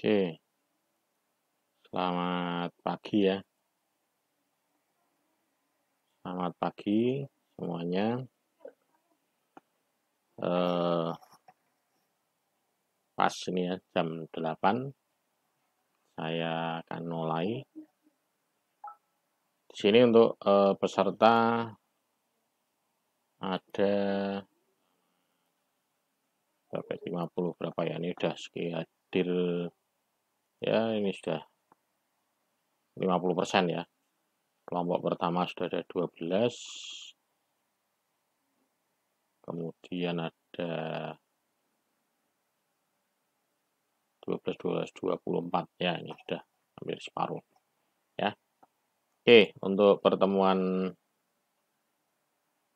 Oke. Selamat pagi ya. Selamat pagi semuanya. Eh, pas ini ya jam 8 saya akan mulai. Di sini untuk eh, peserta ada sampai 50 berapa ya ini udah hadir ya ini sudah 50% ya kelompok pertama sudah ada 12 kemudian ada 12, 12, 24 ya ini sudah hampir separuh ya oke untuk pertemuan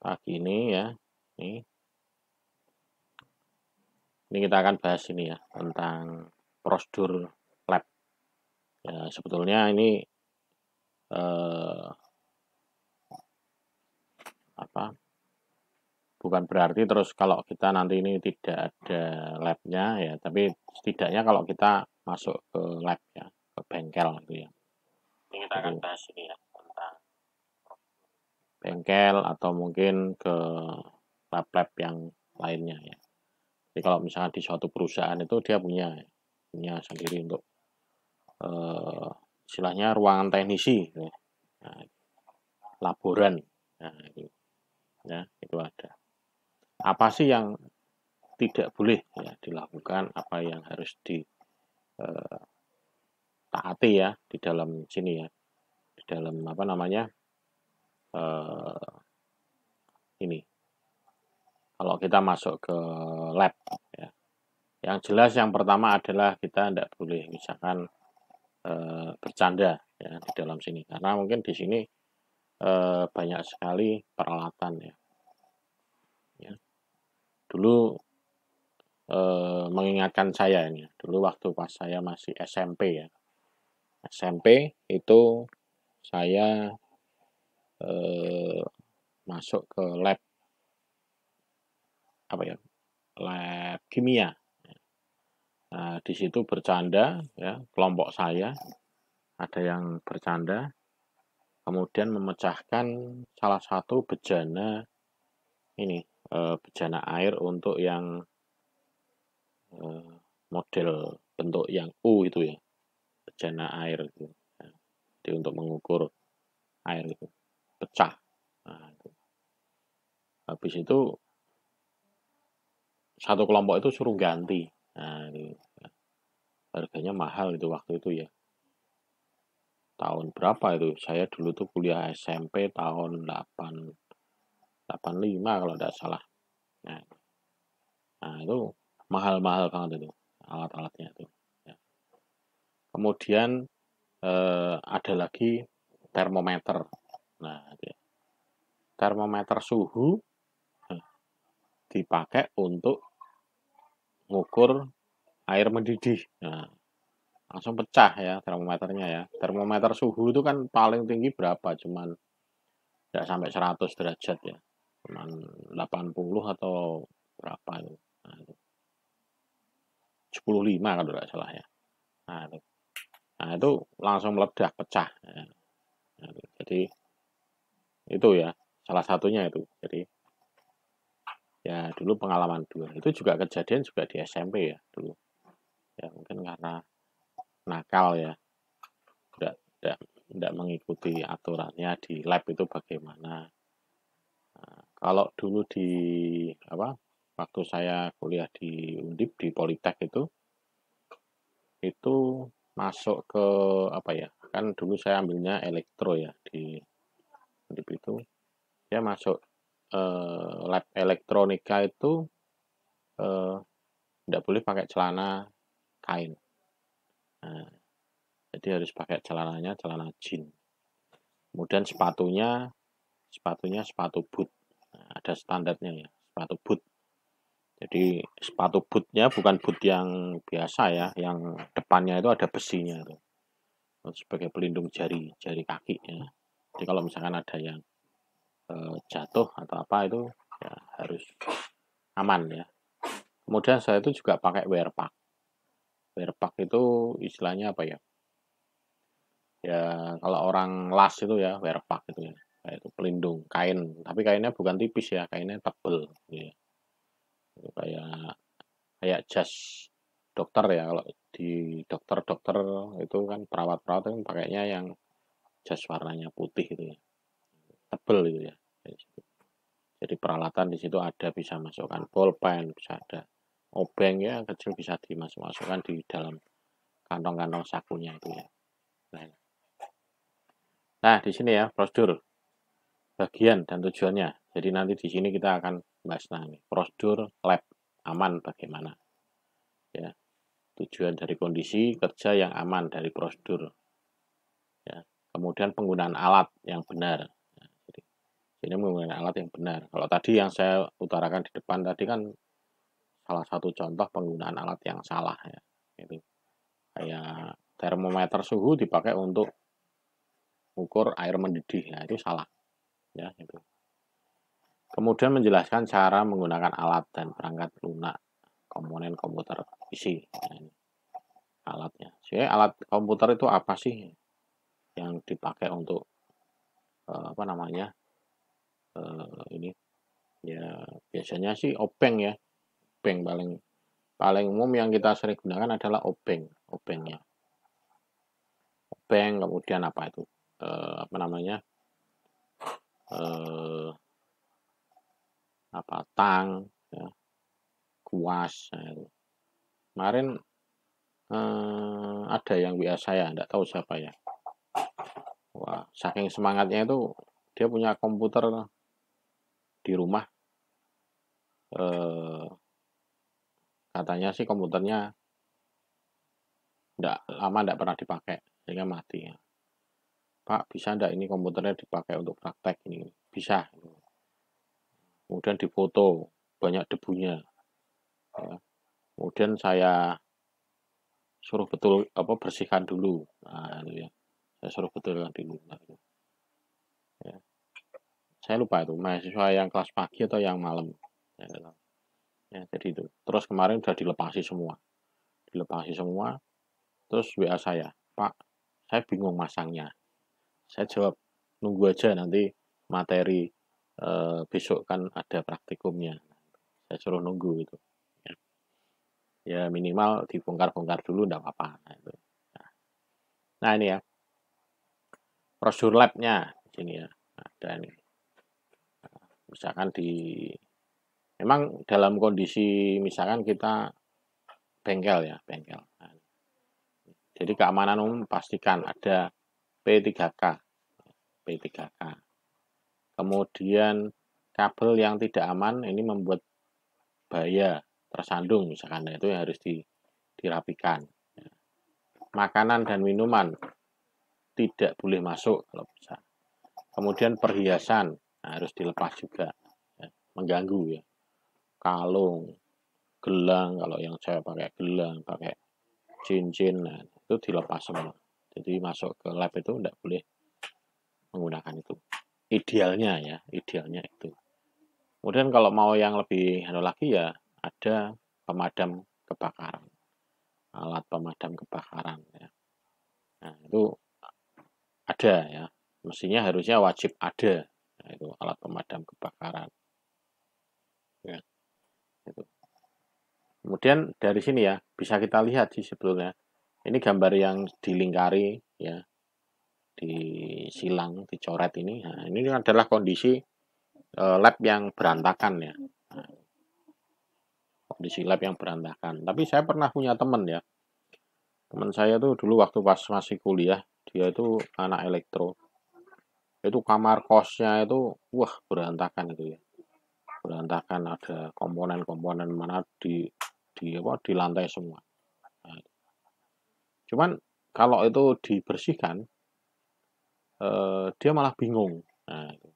pagi ini ya ini ini kita akan bahas ini ya tentang prosedur Ya, sebetulnya ini eh, apa? Bukan berarti terus kalau kita nanti ini tidak ada labnya ya, tapi setidaknya kalau kita masuk ke lab ya, ke bengkel gitu ya. Ini kita akan bahas ini ya tentang bengkel atau mungkin ke lab-lab yang lainnya ya. Jadi kalau misalnya di suatu perusahaan itu dia punya punya sendiri untuk eh, istilahnya ruangan teknisi, ya. nah, laboran, nah, itu, ya itu ada. Apa sih yang tidak boleh ya, dilakukan? Apa yang harus di eh, taati ya di dalam sini ya, di dalam apa namanya eh, ini. Kalau kita masuk ke lab, ya. yang jelas yang pertama adalah kita tidak boleh misalkan e, bercanda ya di dalam sini karena mungkin di sini e, banyak sekali peralatan ya. ya. Dulu e, mengingatkan saya ini, ya. dulu waktu pas saya masih SMP ya. SMP itu saya e, masuk ke lab apa ya lab kimia di situ bercanda, ya, kelompok saya ada yang bercanda, kemudian memecahkan salah satu bejana ini e, bejana air untuk yang e, model bentuk yang U itu ya bejana air gitu. jadi untuk mengukur air itu pecah nah, itu. habis itu satu kelompok itu suruh ganti nah, harganya mahal itu waktu itu ya tahun berapa itu saya dulu tuh kuliah SMP tahun 8 85 kalau tidak salah nah, nah itu mahal-mahal banget itu alat-alatnya itu ya. kemudian eh, ada lagi termometer nah dia. Ya. termometer suhu eh, dipakai untuk ngukur air mendidih. Nah, langsung pecah ya termometernya ya. Termometer suhu itu kan paling tinggi berapa? Cuman tidak sampai 100 derajat ya. Cuman 80 atau berapa itu. Nah, itu. 75 kalau tidak salah ya. Nah itu. nah, itu langsung meledak pecah. Ya. Nah, itu. Jadi itu ya salah satunya itu. Jadi ya dulu pengalaman dulu itu juga kejadian juga di SMP ya dulu ya mungkin karena nakal ya tidak tidak tidak mengikuti aturannya di lab itu bagaimana nah, kalau dulu di apa waktu saya kuliah di Undip di Politek itu itu masuk ke apa ya kan dulu saya ambilnya elektro ya di Undip itu ya masuk eh, lab elektronika itu eh, tidak boleh pakai celana kain. Nah, jadi harus pakai celananya celana jin. Kemudian sepatunya sepatunya sepatu boot. Nah, ada standarnya ya, sepatu boot. Jadi sepatu bootnya bukan boot yang biasa ya, yang depannya itu ada besinya itu sebagai pelindung jari jari kaki ya. Jadi kalau misalkan ada yang e, jatuh atau apa itu ya harus aman ya. Kemudian saya itu juga pakai wear pack Verpak itu istilahnya apa ya? Ya kalau orang las itu ya verpak itu ya. Kayak itu pelindung kain, tapi kainnya bukan tipis ya, kainnya tebel gitu ya. Itu kayak kayak jas dokter ya kalau di dokter-dokter itu kan perawat-perawat kan pakainya yang jas warnanya putih itu ya. Tebel gitu ya. Gitu. Jadi peralatan di situ ada bisa masukkan bolpen, bisa ada obeng ya kecil bisa dimasukkan di dalam kantong-kantong sakunya itu ya. Nah, nah di sini ya prosedur bagian dan tujuannya. Jadi nanti di sini kita akan bahas nah ini prosedur lab aman bagaimana. Ya. Tujuan dari kondisi kerja yang aman dari prosedur. Ya. Kemudian penggunaan alat yang benar Jadi ini menggunakan alat yang benar. Kalau tadi yang saya utarakan di depan tadi kan salah satu contoh penggunaan alat yang salah ya itu kayak termometer suhu dipakai untuk ukur air mendidih ya itu salah ya itu kemudian menjelaskan cara menggunakan alat dan perangkat lunak komponen komputer isi nah, ini alatnya Sih alat komputer itu apa sih yang dipakai untuk eh, apa namanya eh, ini ya biasanya sih openg ya obeng paling paling umum yang kita sering gunakan adalah obeng obengnya obeng kemudian apa itu e, apa namanya e, apa tang ya, kuas ya. kemarin e, ada yang biasa saya tidak tahu siapa ya wah saking semangatnya itu dia punya komputer di rumah katanya sih komputernya tidak lama tidak pernah dipakai sehingga mati ya. Pak bisa tidak ini komputernya dipakai untuk praktek ini bisa kemudian difoto banyak debunya ya. kemudian saya suruh betul apa bersihkan dulu nah itu ya saya suruh betulkan dulu ya. saya lupa itu mahasiswa yang kelas pagi atau yang malam ya, ya jadi itu terus kemarin sudah dilepasi semua dilepasi semua terus WA saya Pak saya bingung masangnya saya jawab nunggu aja nanti materi e, besok kan ada praktikumnya saya suruh nunggu itu, ya, ya minimal dibongkar-bongkar dulu tidak apa-apa nah, itu. Nah. nah ini ya prosedur labnya sini ya ada ini misalkan di memang dalam kondisi misalkan kita bengkel ya bengkel jadi keamanan umum pastikan ada P3K P3K kemudian kabel yang tidak aman ini membuat bahaya tersandung misalkan itu yang harus di, dirapikan makanan dan minuman tidak boleh masuk kalau bisa kemudian perhiasan harus dilepas juga ya, mengganggu ya kalung, gelang kalau yang saya pakai gelang, pakai cincin, nah, itu dilepas semua. Jadi masuk ke lab itu tidak boleh menggunakan itu. Idealnya ya, idealnya itu. Kemudian kalau mau yang lebih handal lagi ya ada pemadam kebakaran, alat pemadam kebakaran ya. Nah itu ada ya, mestinya harusnya wajib ada nah, itu alat pemadam kebakaran. Ya. Gitu. Kemudian dari sini ya bisa kita lihat sih sebelumnya ini gambar yang dilingkari ya disilang dicoret ini nah, ini adalah kondisi eh, lab yang berantakan ya nah. kondisi lab yang berantakan tapi saya pernah punya teman ya teman saya tuh dulu waktu pas masih kuliah dia itu anak elektro itu kamar kosnya itu wah berantakan itu ya berantakan ada komponen-komponen mana di di apa di lantai semua nah, cuman kalau itu dibersihkan eh, dia malah bingung nah, itu.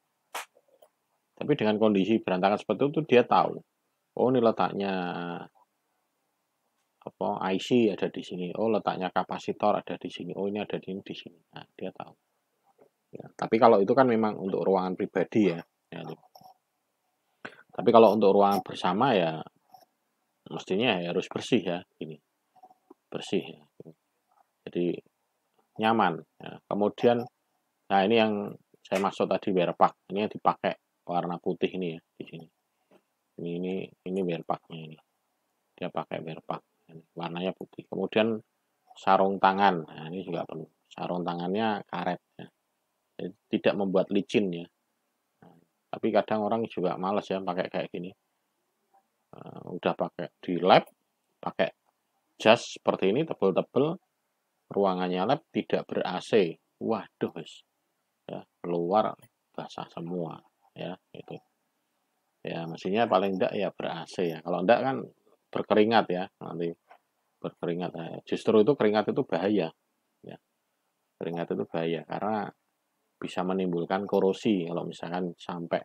tapi dengan kondisi berantakan seperti itu dia tahu oh ini letaknya apa IC ada di sini oh letaknya kapasitor ada di sini oh ini ada di sini di sini nah dia tahu ya, tapi kalau itu kan memang untuk ruangan pribadi ya, ya tapi kalau untuk ruangan bersama ya mestinya ya harus bersih ya ini. Bersih ya. Jadi nyaman. Ya. Kemudian nah ini yang saya masuk tadi berpak. Ini yang dipakai warna putih ini ya di sini. Ini ini ini berpaknya ini. Dia pakai berpak. Warnanya putih. Kemudian sarung tangan. Nah, ini juga perlu. Sarung tangannya karet ya. Jadi, tidak membuat licin ya tapi kadang orang juga males ya pakai kayak gini uh, udah pakai di lab pakai jas seperti ini tebel-tebel ruangannya lab tidak ber AC waduh guys ya, keluar basah semua ya itu ya mestinya paling enggak ya ber AC ya kalau enggak kan berkeringat ya nanti berkeringat nah, justru itu keringat itu bahaya ya keringat itu bahaya karena bisa menimbulkan korosi kalau misalkan sampai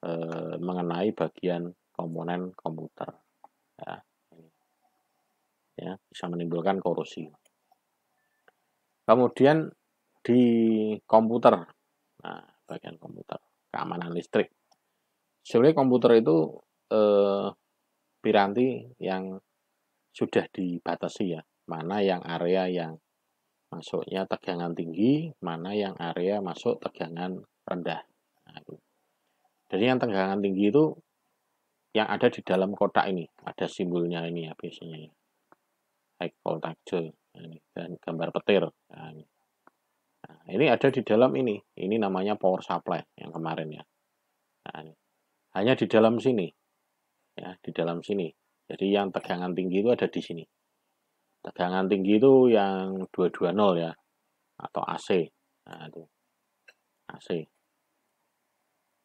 e, mengenai bagian komponen komputer ya, ya bisa menimbulkan korosi kemudian di komputer nah bagian komputer keamanan listrik sebenarnya komputer itu e, piranti yang sudah dibatasi ya mana yang area yang masuknya tegangan tinggi, mana yang area masuk tegangan rendah. Nah, Jadi yang tegangan tinggi itu yang ada di dalam kotak ini, ada simbolnya ini ya biasanya. High ya. voltage nah, dan gambar petir. Nah, ini. Nah, ini ada di dalam ini, ini namanya power supply yang kemarin ya. Nah, ini. Hanya di dalam sini, ya di dalam sini. Jadi yang tegangan tinggi itu ada di sini tegangan tinggi itu yang 220 ya atau AC nah, itu AC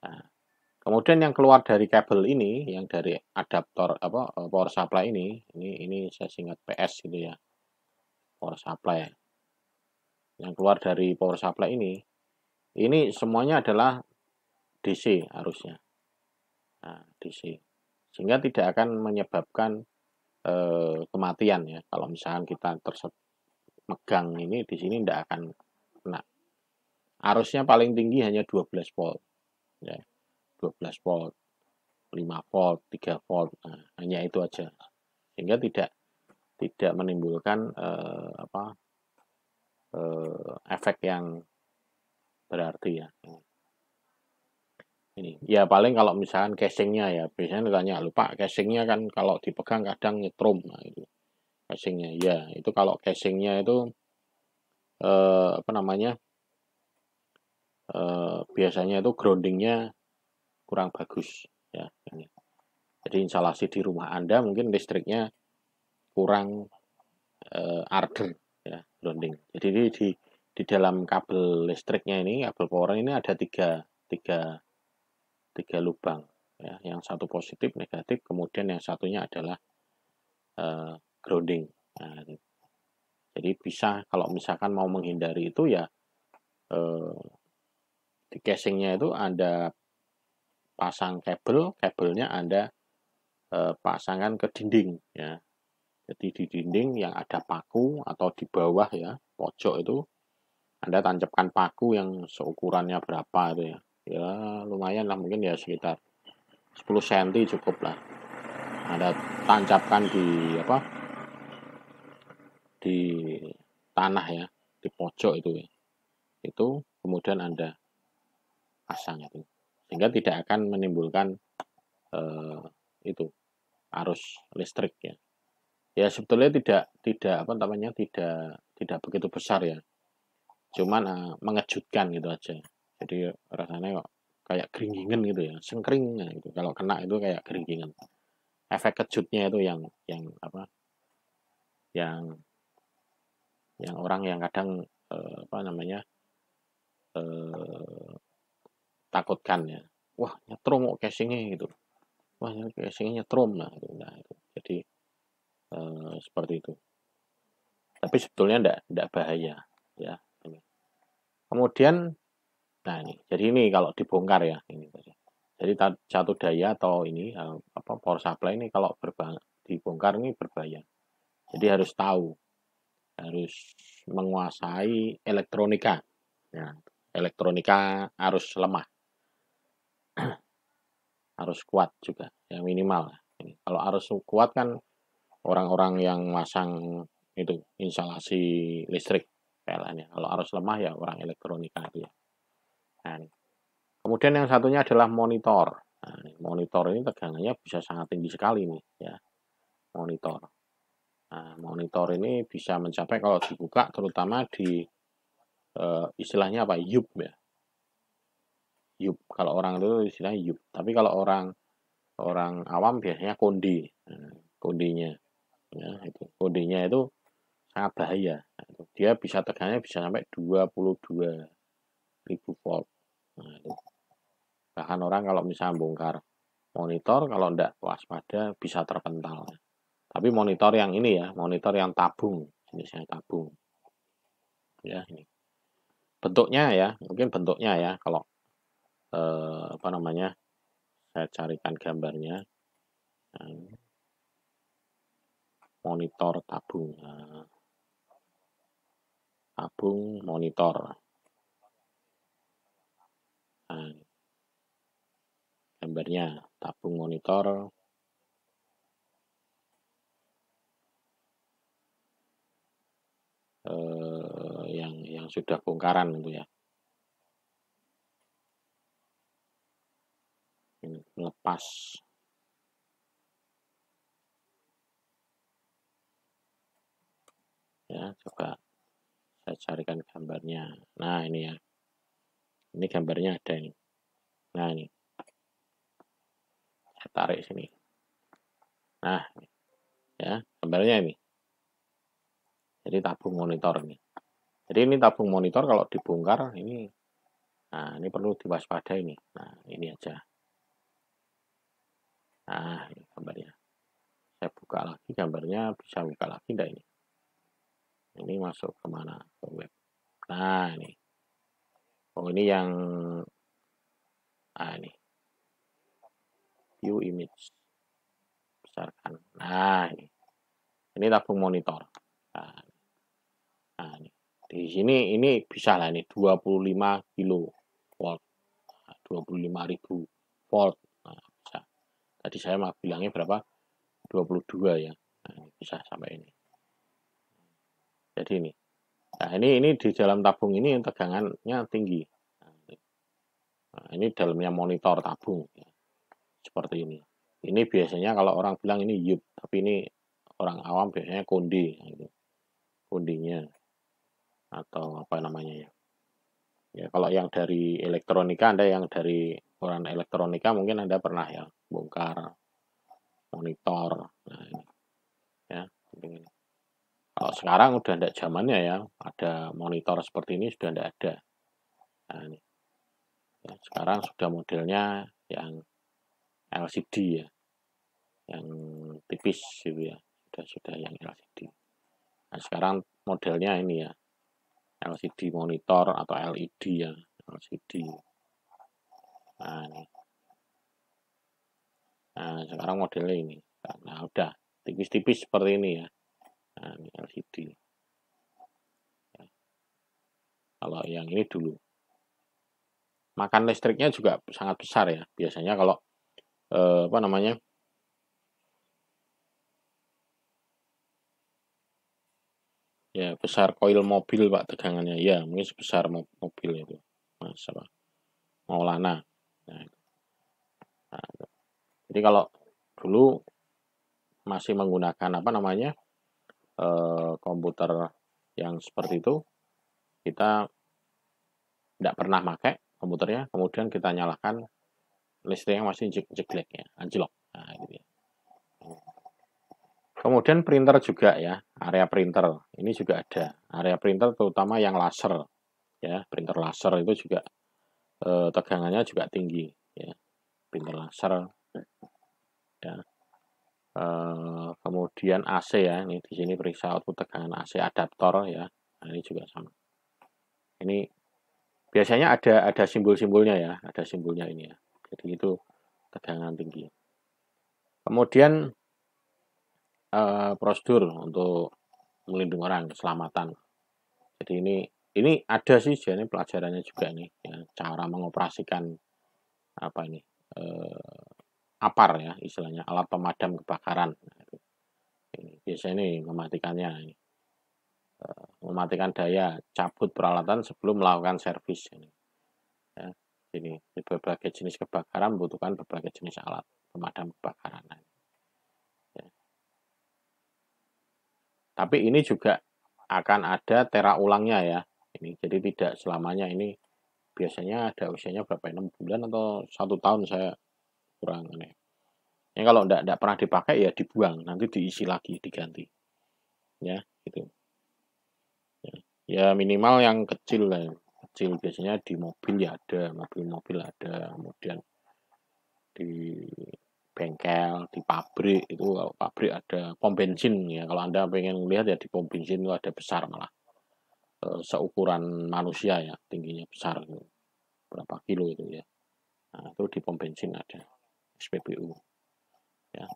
nah, kemudian yang keluar dari kabel ini yang dari adaptor apa power supply ini ini ini saya singkat PS gitu ya power supply yang keluar dari power supply ini ini semuanya adalah DC harusnya nah, DC sehingga tidak akan menyebabkan Eh, kematian ya. Kalau misalkan kita tersebut megang ini di sini tidak akan kena. Arusnya paling tinggi hanya 12 volt. Ya. 12 volt, 5 volt, 3 volt. Nah, hanya itu aja. Sehingga tidak tidak menimbulkan eh, apa eh, efek yang berarti ya ini ya paling kalau misalkan casingnya ya biasanya ditanya lupa casingnya kan kalau dipegang kadang nyetrum nah itu casingnya ya itu kalau casingnya itu eh, apa namanya eh, biasanya itu groundingnya kurang bagus ya ini. jadi instalasi di rumah anda mungkin listriknya kurang eh, arder ya grounding jadi di, di di dalam kabel listriknya ini kabel power ini ada tiga tiga tiga lubang ya yang satu positif negatif kemudian yang satunya adalah uh, grounding nah, jadi bisa kalau misalkan mau menghindari itu ya uh, di casingnya itu anda pasang kabel kabelnya anda uh, eh, pasangkan ke dinding ya jadi di dinding yang ada paku atau di bawah ya pojok itu anda tancapkan paku yang seukurannya berapa itu ya ya lumayan lah mungkin ya sekitar 10 cm cukup lah ada tancapkan di apa di tanah ya di pojok itu ya. itu kemudian anda pasang itu sehingga tidak akan menimbulkan eh, itu arus listrik ya ya sebetulnya tidak tidak apa namanya tidak tidak begitu besar ya cuman eh, mengejutkan gitu aja jadi rasanya kok kayak keringingan gitu ya sengkering gitu kalau kena itu kayak keringingan efek kejutnya itu yang yang apa yang yang orang yang kadang eh, apa namanya eh, takutkan ya wah nyetrum kok casingnya gitu wah casingnya nyetrum lah itu, nah, itu. jadi eh, seperti itu tapi sebetulnya tidak tidak bahaya ya ini kemudian Nah ini, jadi ini kalau dibongkar ya ini Jadi satu daya atau ini eh, apa power supply ini kalau berbang, dibongkar ini berbahaya. Jadi harus tahu, harus menguasai elektronika. Ya, elektronika harus lemah, harus kuat juga, yang minimal. Ini, kalau harus kuat kan orang-orang yang masang itu instalasi listrik PLN Kalau harus lemah ya orang elektronika itu ya. Nah, Kemudian yang satunya adalah monitor. Nah, monitor ini tegangannya bisa sangat tinggi sekali nih ya. Monitor. Nah, monitor ini bisa mencapai kalau dibuka terutama di eh, istilahnya apa? Yub ya. Yup. Kalau orang itu istilahnya yub. Tapi kalau orang orang awam biasanya kondi. Nah, kondinya. Ya, itu kondinya itu sangat bahaya. Nah, Dia bisa tegangannya bisa sampai 22.000 volt Nah, bahkan orang kalau misalnya bongkar monitor, kalau tidak waspada bisa terpental. Tapi monitor yang ini ya, monitor yang tabung, jenisnya tabung. Ya, ini. Bentuknya ya, mungkin bentuknya ya, kalau eh, apa namanya, saya carikan gambarnya. monitor tabung. Nah, tabung monitor. Nah, gambarnya tabung monitor eh, yang yang sudah bongkaran itu ya. Ini lepas ya coba saya carikan gambarnya nah ini ya ini gambarnya ada ini nah ini saya tarik sini nah ya gambarnya ini jadi tabung monitor ini jadi ini tabung monitor kalau dibongkar ini nah ini perlu diwaspadai ini nah ini aja nah ini gambarnya saya buka lagi gambarnya bisa buka lagi enggak ini ini masuk kemana ke web nah ini Oh ini yang ah ini view image besarkan. Nah ini ini tabung monitor. Nah, nah ini di sini ini bisa lah ini 25 kilo volt, 25 nah, ribu volt. Nah, bisa. Tadi saya mau bilangnya berapa? 22 ya. Nah, ini bisa sampai ini. Jadi ini Nah, ini ini di dalam tabung ini tegangannya tinggi. Nah, ini dalamnya monitor tabung ya. seperti ini. Ini biasanya kalau orang bilang ini yub, tapi ini orang awam biasanya kondi, nah, gitu. kondinya atau apa namanya ya. Ya kalau yang dari elektronika Anda yang dari orang elektronika mungkin Anda pernah ya bongkar monitor. Nah, ini. Ya, ini. Kalau sekarang udah tidak zamannya ya, ada monitor seperti ini sudah tidak ada. Nah, ini. Ya, sekarang sudah modelnya yang LCD ya, yang tipis gitu ya, sudah sudah yang LCD. Nah, sekarang modelnya ini ya, LCD monitor atau LED ya, LCD. Nah, ini. nah sekarang modelnya ini, nah udah tipis-tipis seperti ini ya nah ini LCD ya. kalau yang ini dulu makan listriknya juga sangat besar ya biasanya kalau eh, apa namanya ya besar koil mobil pak tegangannya ya mungkin sebesar mobil itu masalah maulana nah, nah, jadi kalau dulu masih menggunakan apa namanya Eh, komputer yang seperti itu kita tidak pernah pakai komputernya kemudian kita nyalakan listriknya masih jelek jeglek ya anjlok nah, gitu ya. kemudian printer juga ya area printer ini juga ada area printer terutama yang laser ya printer laser itu juga eh, tegangannya juga tinggi ya printer laser ya Eh, kemudian AC ya, ini di sini periksa output tegangan AC adaptor ya. Nah, ini juga sama. Ini biasanya ada ada simbol-simbolnya ya, ada simbolnya ini ya. Jadi itu tegangan tinggi. Kemudian eh, prosedur untuk melindungi orang keselamatan. Jadi ini ini ada sih jadi pelajarannya juga nih ya, cara mengoperasikan apa ini eh, apar ya istilahnya alat pemadam kebakaran ini biasanya ini mematikannya ini eh, mematikan daya cabut peralatan sebelum melakukan servis ini ya, ini berbagai jenis kebakaran membutuhkan berbagai jenis alat pemadam kebakaran ya. tapi ini juga akan ada tera ulangnya ya ini jadi tidak selamanya ini biasanya ada usianya berapa enam bulan atau satu tahun saya kurang aneh. yang kalau enggak, enggak pernah dipakai ya dibuang, nanti diisi lagi, diganti. Ya, gitu. Ya, ya minimal yang kecil lah. Ya. Kecil biasanya di mobil ya ada, mobil-mobil ada, kemudian di bengkel, di pabrik itu pabrik ada pom bensin ya. Kalau Anda pengen lihat ya di pom bensin itu ada besar malah. Eh, seukuran manusia ya, tingginya besar Berapa kilo itu ya. Nah, itu di pom bensin ada. SPBU. Ya.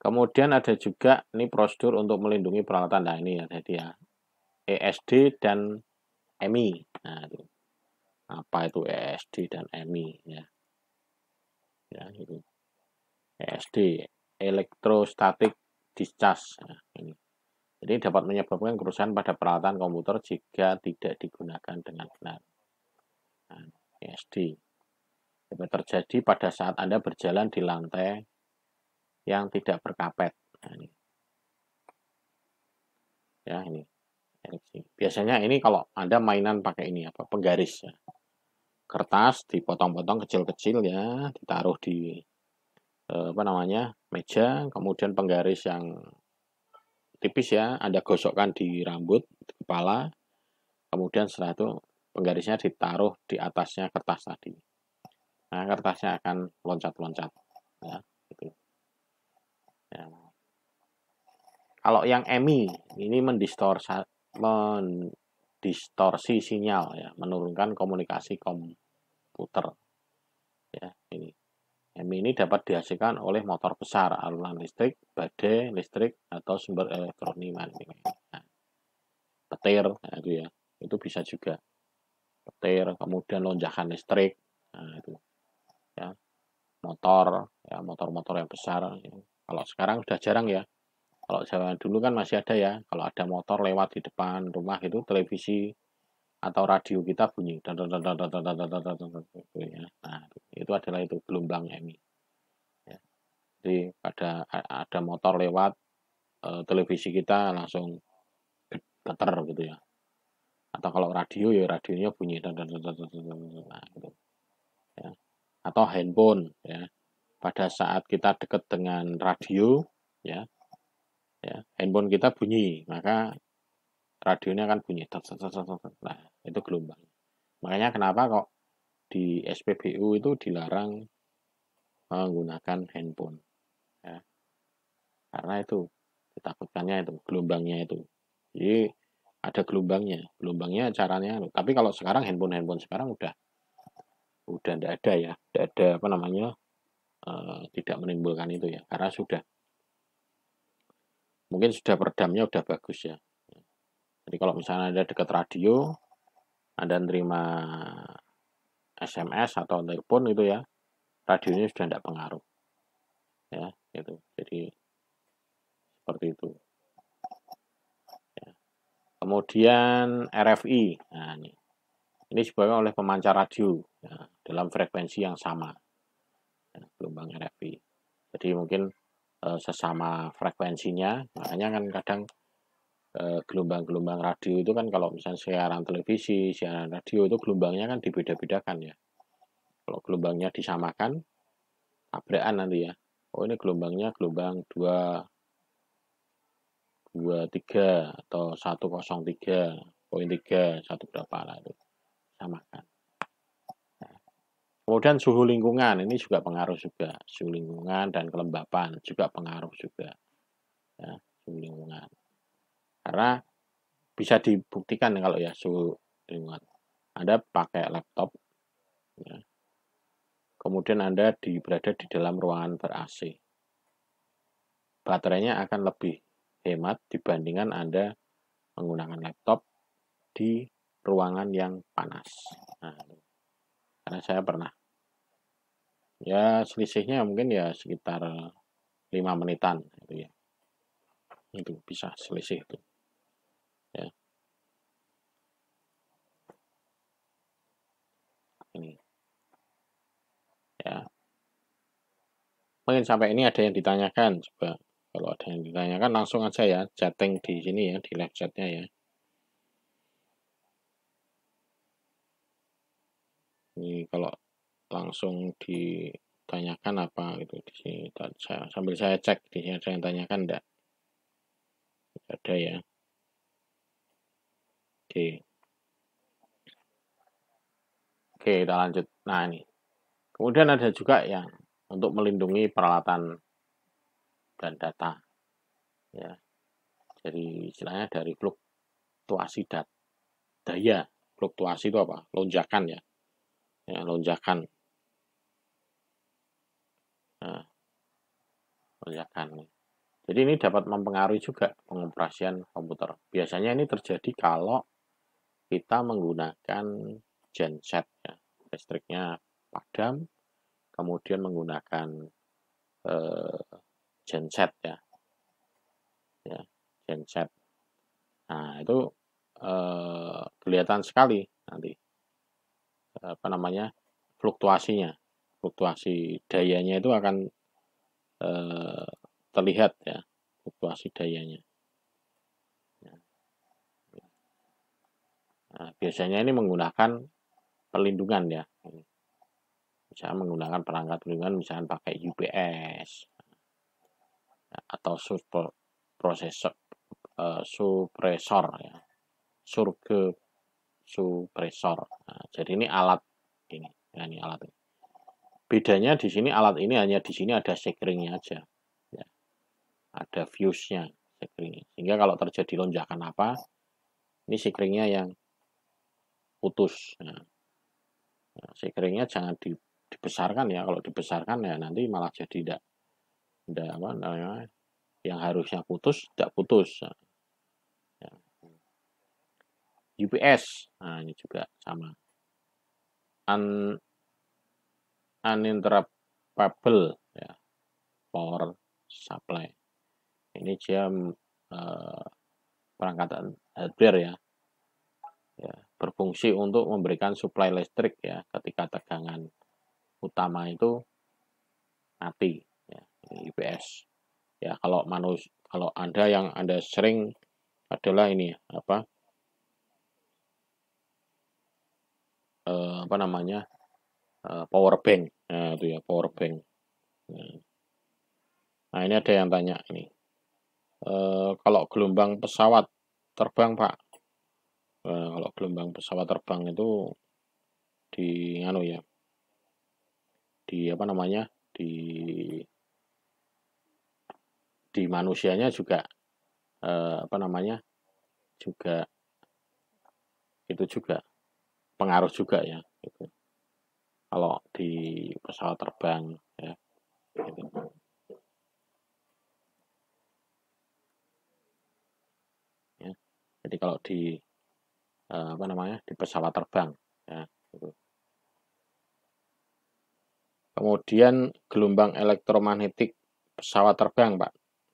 Kemudian ada juga ini prosedur untuk melindungi peralatan nah ini ya tadi ya. ESD dan EMI. Nah, itu. Apa itu ESD dan EMI ya. Ya, itu. ESD elektrostatik discharge. Nah, ini. Jadi dapat menyebabkan kerusakan pada peralatan komputer jika tidak digunakan dengan benar. Nah, ESD terjadi pada saat Anda berjalan di lantai yang tidak berkapet. Nah, ini. Ya, ini. Biasanya ini kalau Anda mainan pakai ini apa? Penggaris ya. Kertas dipotong-potong kecil-kecil ya, ditaruh di eh, apa namanya? meja, kemudian penggaris yang tipis ya, Anda gosokkan di rambut, di kepala. Kemudian setelah itu penggarisnya ditaruh di atasnya kertas tadi maka nah, kertasnya akan loncat-loncat ya gitu ya. kalau yang EMI ini mendistorsi mendistorsi sinyal ya menurunkan komunikasi komputer ya ini EMI ini dapat dihasilkan oleh motor besar aluran listrik badai listrik atau sumber elektronik nah, petir ya, itu ya itu bisa juga petir kemudian lonjakan listrik nah, itu ya motor ya motor-motor yang besar ya. kalau sekarang sudah jarang ya kalau zaman dulu kan masih ada ya kalau ada motor lewat di depan rumah itu televisi atau radio kita bunyi nah itu adalah itu gelombang EMI ya. jadi ada ada motor lewat televisi kita langsung geter gitu ya atau kalau radio ya radionya bunyi nah gitu ya atau handphone ya pada saat kita dekat dengan radio ya ya handphone kita bunyi maka radionya akan bunyi nah itu gelombang makanya kenapa kok di SPBU itu dilarang menggunakan handphone ya karena itu ditakutkannya itu gelombangnya itu jadi ada gelombangnya gelombangnya caranya tapi kalau sekarang handphone handphone sekarang udah udah tidak ada ya tidak ada apa namanya uh, tidak menimbulkan itu ya karena sudah mungkin sudah peredamnya udah bagus ya jadi kalau misalnya ada dekat radio anda nerima SMS atau telepon itu ya radionya sudah tidak pengaruh ya gitu jadi seperti itu ya. kemudian RFI nah ini ini disebabkan oleh pemancar radio ya, dalam frekuensi yang sama, ya, gelombang RFI. Jadi mungkin e, sesama frekuensinya, makanya kan kadang eh, gelombang-gelombang radio itu kan kalau misalnya siaran televisi, siaran radio itu gelombangnya kan dibeda-bedakan ya. Kalau gelombangnya disamakan, tabrakan nanti ya. Oh ini gelombangnya gelombang 2 23 atau 103 poin 3 satu berapa lah itu makan. kemudian suhu lingkungan ini juga pengaruh juga, suhu lingkungan dan kelembapan juga pengaruh juga, ya, suhu lingkungan. Karena bisa dibuktikan kalau ya suhu lingkungan. Anda pakai laptop, ya. kemudian Anda di, berada di dalam ruangan ber AC, baterainya akan lebih hemat dibandingkan Anda menggunakan laptop di ruangan yang panas. Nah, karena saya pernah. Ya selisihnya mungkin ya sekitar lima menitan gitu ya. Itu bisa selisih itu. Ya. Ini. Ya. Mungkin sampai ini ada yang ditanyakan coba. Kalau ada yang ditanyakan langsung aja ya chatting di sini ya di live chatnya ya. ini kalau langsung ditanyakan apa gitu di sini saya, sambil saya cek di sini ada yang tanyakan enggak ada ya oke oke kita lanjut nah ini kemudian ada juga yang untuk melindungi peralatan dan data ya jadi istilahnya dari fluktuasi data daya fluktuasi itu apa lonjakan ya ya, lonjakan nah, lonjakan jadi ini dapat mempengaruhi juga pengoperasian komputer biasanya ini terjadi kalau kita menggunakan genset ya. listriknya padam kemudian menggunakan eh, genset ya ya genset nah itu eh, kelihatan sekali nanti apa namanya fluktuasinya fluktuasi dayanya itu akan eh, terlihat ya fluktuasi dayanya ya. nah, biasanya ini menggunakan perlindungan ya bisa menggunakan perangkat perlindungan misalnya pakai UPS atau super prosesor uh, supresor ya surge supresor. Nah, jadi ini alat ini, ya, ini alat ini. Bedanya di sini alat ini hanya di sini ada sekringnya aja, ya. ada fuse-nya sekringnya. Sehingga kalau terjadi lonjakan apa, ini sekringnya yang putus. Ya. Nah, sekringnya jangan di, dibesarkan ya, kalau dibesarkan ya nanti malah jadi tidak tidak apa namanya yang harusnya putus tidak putus. Nah, UPS. Nah, ini juga sama. Un, uninterruptible ya, power supply. Ini jam mm, uh, eh, perangkat hardware ya. ya. Berfungsi untuk memberikan supply listrik ya ketika tegangan utama itu mati ya, ini UPS. Ya, kalau manus kalau Anda yang Anda sering adalah ini apa? uh, apa namanya uh, power bank nah, itu ya power bank nah. nah ini ada yang tanya ini uh, kalau gelombang pesawat terbang pak uh, kalau gelombang pesawat terbang itu di anu ya di apa namanya di di manusianya juga eh, apa namanya juga itu juga pengaruh juga ya gitu. kalau di pesawat terbang ya gitu. Ya, jadi kalau di eh, apa namanya di pesawat terbang ya gitu. kemudian gelombang elektromagnetik pesawat terbang pak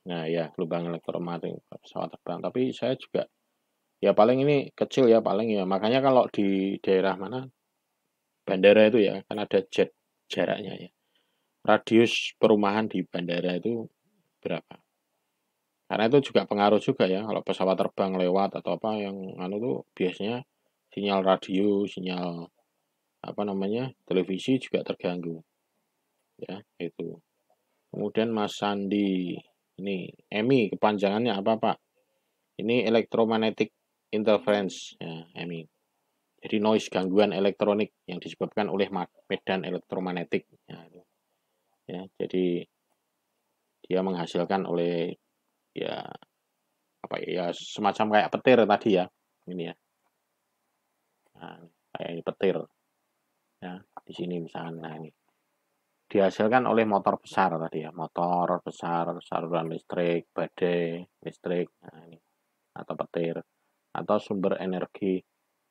nah ya gelombang elektromagnetik pesawat terbang tapi saya juga ya paling ini kecil ya paling ya makanya kalau di daerah mana bandara itu ya kan ada jet jaraknya ya radius perumahan di bandara itu berapa karena itu juga pengaruh juga ya kalau pesawat terbang lewat atau apa yang anu tuh biasanya sinyal radio sinyal apa namanya televisi juga terganggu ya itu kemudian Mas Sandi ini EMI kepanjangannya apa Pak ini elektromagnetik interference ya, emi. Jadi noise gangguan elektronik yang disebabkan oleh medan elektromagnetik. Ya, ya jadi dia menghasilkan oleh ya apa ya, ya semacam kayak petir tadi ya ini ya. Nah, kayak ini petir. Ya, di sini misalkan nah ini dihasilkan oleh motor besar tadi ya motor besar saluran listrik badai listrik nah ini, atau petir atau sumber energi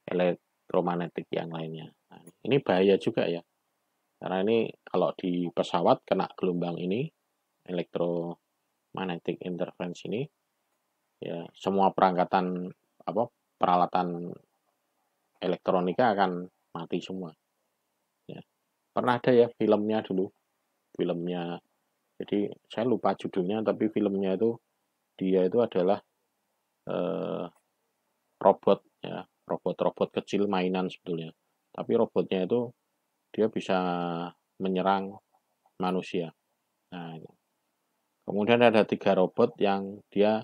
elektromagnetik yang lainnya. Nah, ini bahaya juga ya. Karena ini kalau di pesawat kena gelombang ini elektromagnetik interference ini ya semua perangkatan apa peralatan elektronika akan mati semua. Ya. Pernah ada ya filmnya dulu. Filmnya jadi saya lupa judulnya tapi filmnya itu dia itu adalah eh, robot ya robot-robot kecil mainan sebetulnya tapi robotnya itu dia bisa menyerang manusia nah ini. kemudian ada tiga robot yang dia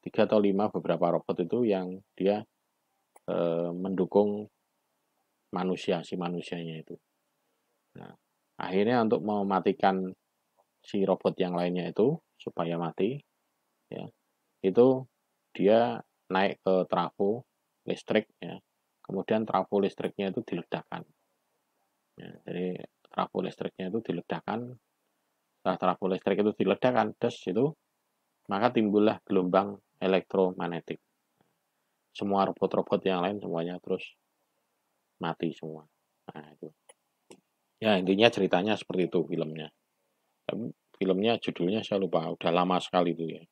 tiga atau lima beberapa robot itu yang dia e, mendukung manusia si manusianya itu nah akhirnya untuk mematikan si robot yang lainnya itu supaya mati ya itu dia naik ke trafo listrik ya kemudian trafo listriknya itu diledakkan ya, jadi trafo listriknya itu diledakkan setelah trafo listrik itu diledakkan des itu maka timbullah gelombang elektromagnetik semua robot-robot yang lain semuanya terus mati semua nah itu ya intinya ceritanya seperti itu filmnya tapi filmnya judulnya saya lupa udah lama sekali itu ya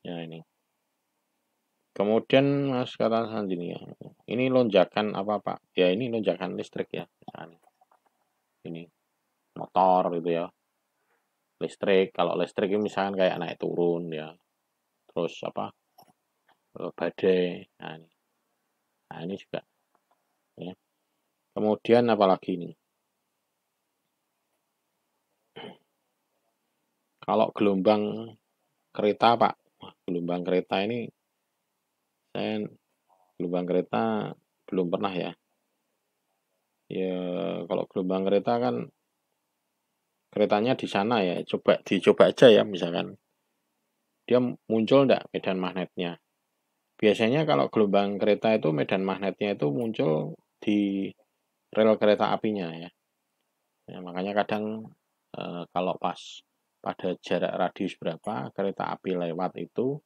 ya ini kemudian mas kata ya ini lonjakan apa pak ya ini lonjakan listrik ya ini motor gitu ya listrik kalau listrik ini misalkan kayak naik turun ya terus apa badai nah ini nah ini juga ya kemudian apalagi ini kalau gelombang kereta pak Wah, gelombang kereta ini saya gelombang kereta belum pernah ya. Ya kalau gelombang kereta kan keretanya di sana ya, coba dicoba aja ya misalkan. Dia muncul enggak medan magnetnya? Biasanya kalau gelombang kereta itu medan magnetnya itu muncul di rel kereta apinya ya. ya makanya kadang e, kalau pas pada jarak radius berapa kereta api lewat itu.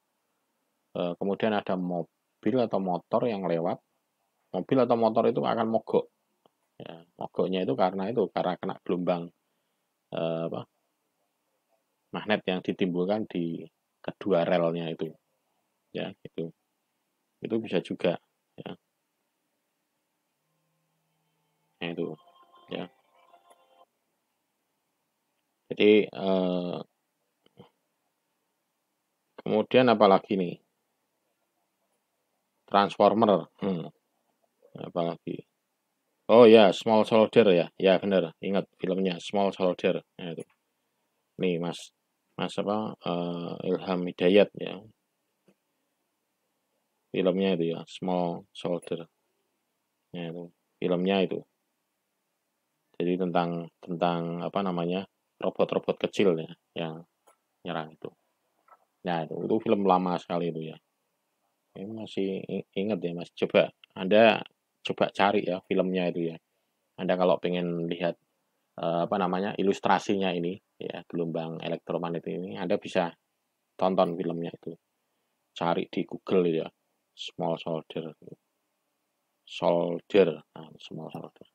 Eh, kemudian ada mobil atau motor yang lewat. Mobil atau motor itu akan mogok. Ya, mogoknya itu karena itu karena kena gelombang eh, apa, magnet yang ditimbulkan di kedua relnya itu. Ya, itu, Itu bisa juga. Ya. Nah, itu. Ya. Jadi eh, kemudian apalagi nih? Transformer. Hmm. Apalagi? Oh ya, Small Soldier ya. Ya benar, ingat filmnya Small Soldier. Ya, itu. Nih Mas, Mas apa? Uh, Ilham Hidayat ya. Filmnya itu ya, Small Soldier. Ya itu, filmnya itu. Jadi tentang tentang apa namanya? robot-robot kecil ya yang nyerang itu. Nah itu, itu film lama sekali itu ya. Ini masih ingat ya mas. Coba Anda coba cari ya filmnya itu ya. Anda kalau pengen lihat eh, apa namanya ilustrasinya ini ya gelombang elektromagnet ini Anda bisa tonton filmnya itu cari di Google ya small soldier soldier nah, small soldier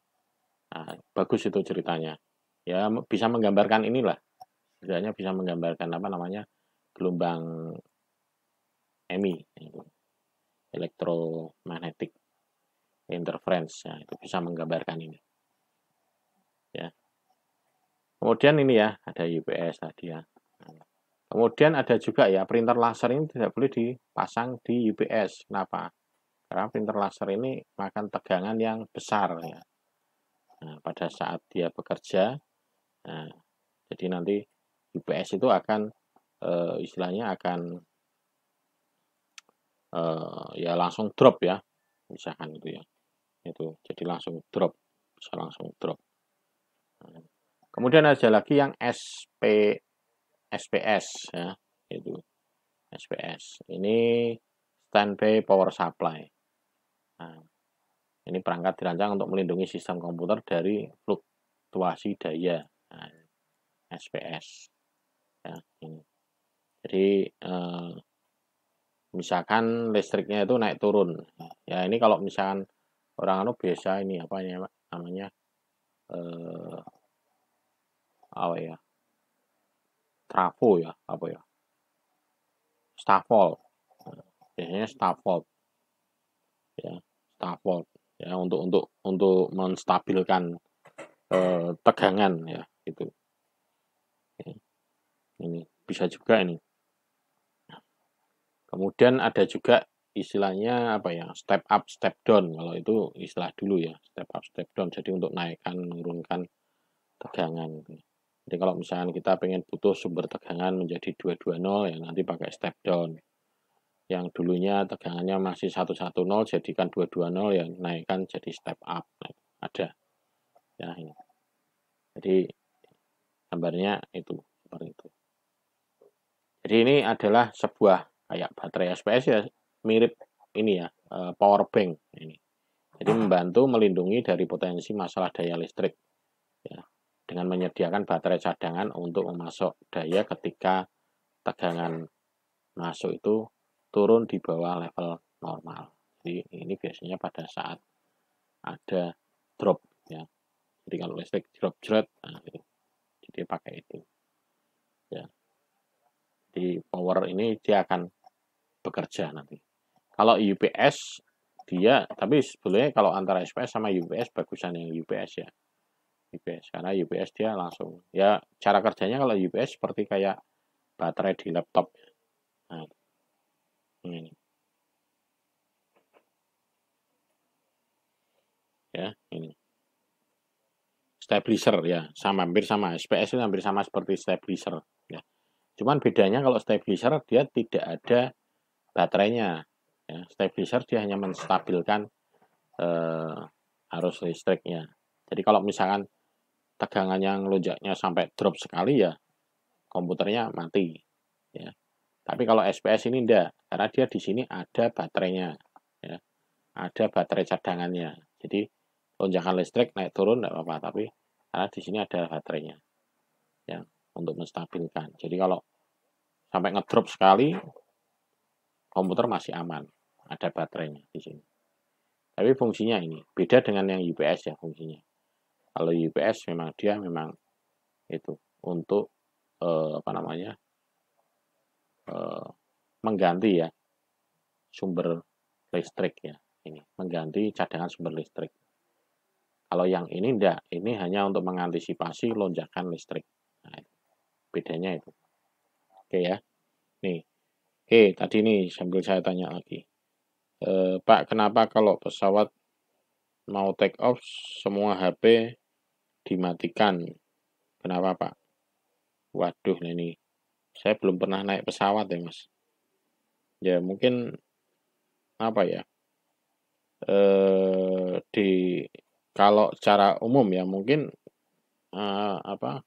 nah, bagus itu ceritanya ya bisa menggambarkan inilah setidaknya bisa menggambarkan apa namanya gelombang EMI gitu. elektromagnetik interference ya, itu bisa menggambarkan ini ya kemudian ini ya ada UPS tadi ya kemudian ada juga ya printer laser ini tidak boleh dipasang di UPS kenapa karena printer laser ini makan tegangan yang besar ya nah, pada saat dia bekerja Nah, jadi nanti UPS itu akan e, istilahnya akan e, ya langsung drop ya misalkan itu ya itu jadi langsung drop bisa langsung drop kemudian ada lagi yang SP SPS ya itu SPS ini standby power supply nah, ini perangkat dirancang untuk melindungi sistem komputer dari fluktuasi daya SPS kan, ya ini jadi uh, misalkan listriknya itu naik turun ya ini kalau misalkan orang anu biasa ini apa namanya eh apa ya trafo ya apa ya stafol, biasanya stafol, ya ya untuk untuk untuk menstabilkan eh, tegangan ya gitu ini bisa juga ini kemudian ada juga istilahnya apa ya step up step down kalau itu istilah dulu ya step up step down jadi untuk naikkan menurunkan tegangan jadi kalau misalkan kita pengen butuh sumber tegangan menjadi 220 ya nanti pakai step down yang dulunya tegangannya masih 110 jadikan 220 ya naikkan jadi step up ada ya ini jadi gambarnya itu seperti itu jadi ini adalah sebuah kayak baterai SPS ya mirip ini ya eh, power bank ini jadi membantu melindungi dari potensi masalah daya listrik ya, dengan menyediakan baterai cadangan untuk memasok daya ketika tegangan masuk itu turun di bawah level normal jadi ini biasanya pada saat ada drop ya jadi kalau listrik drop drop, nah, gitu dia pakai itu ya di power ini dia akan bekerja nanti kalau UPS dia tapi sebetulnya kalau antara SPS sama UPS bagusan yang UPS ya UPS karena UPS dia langsung ya cara kerjanya kalau UPS seperti kayak baterai di laptop nah, ini ya ini stabilizer ya sama hampir sama SPS itu hampir sama seperti stabilizer ya cuman bedanya kalau stabilizer dia tidak ada baterainya ya. stabilizer dia hanya menstabilkan eh, arus listriknya jadi kalau misalkan tegangan yang lonjaknya sampai drop sekali ya komputernya mati ya tapi kalau SPS ini enggak karena dia di sini ada baterainya ya ada baterai cadangannya jadi lonjakan listrik naik turun tidak apa-apa tapi karena di sini ada baterainya. Ya, untuk menstabilkan. Jadi kalau sampai ngedrop sekali, komputer masih aman. Ada baterainya di sini. Tapi fungsinya ini. Beda dengan yang UPS ya fungsinya. Kalau UPS memang dia memang itu untuk eh, apa namanya eh, mengganti ya sumber listrik ya ini mengganti cadangan sumber listrik kalau yang ini enggak, ini hanya untuk mengantisipasi lonjakan listrik. Nah, bedanya itu. Oke ya. Nih. Oke, tadi nih sambil saya tanya lagi. E, Pak, kenapa kalau pesawat mau take off semua HP dimatikan? Kenapa, Pak? Waduh, ini saya belum pernah naik pesawat ya, Mas. Ya, mungkin apa ya? Eh di kalau cara umum ya mungkin uh, apa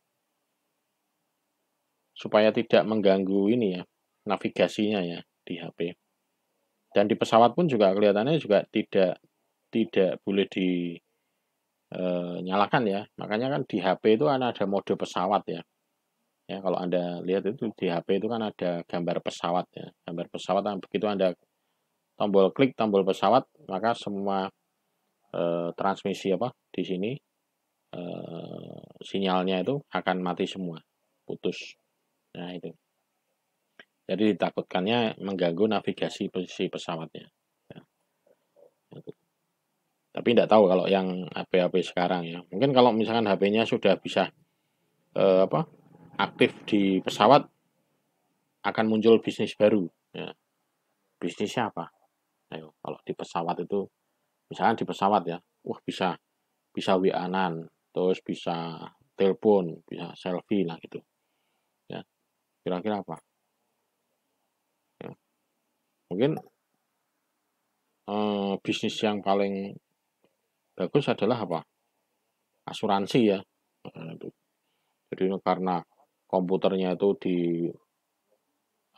supaya tidak mengganggu ini ya navigasinya ya di HP dan di pesawat pun juga kelihatannya juga tidak tidak boleh dinyalakan eh, ya makanya kan di HP itu kan ada mode pesawat ya ya kalau anda lihat itu di HP itu kan ada gambar pesawat ya gambar pesawat nah, begitu anda tombol klik tombol pesawat maka semua Eh, transmisi apa di sini eh, sinyalnya itu akan mati semua, putus. Nah itu. Jadi ditakutkannya mengganggu navigasi posisi pesawatnya. Ya. Tapi tidak tahu kalau yang HP-HP sekarang ya. Mungkin kalau misalkan HP-nya sudah bisa eh, apa aktif di pesawat akan muncul bisnis baru. Ya. Bisnisnya apa? Ayo, kalau di pesawat itu misalkan di pesawat ya wah bisa bisa wianan terus bisa telepon bisa selfie lah gitu ya kira-kira apa ya. mungkin eh, bisnis yang paling bagus adalah apa asuransi ya jadi karena komputernya itu di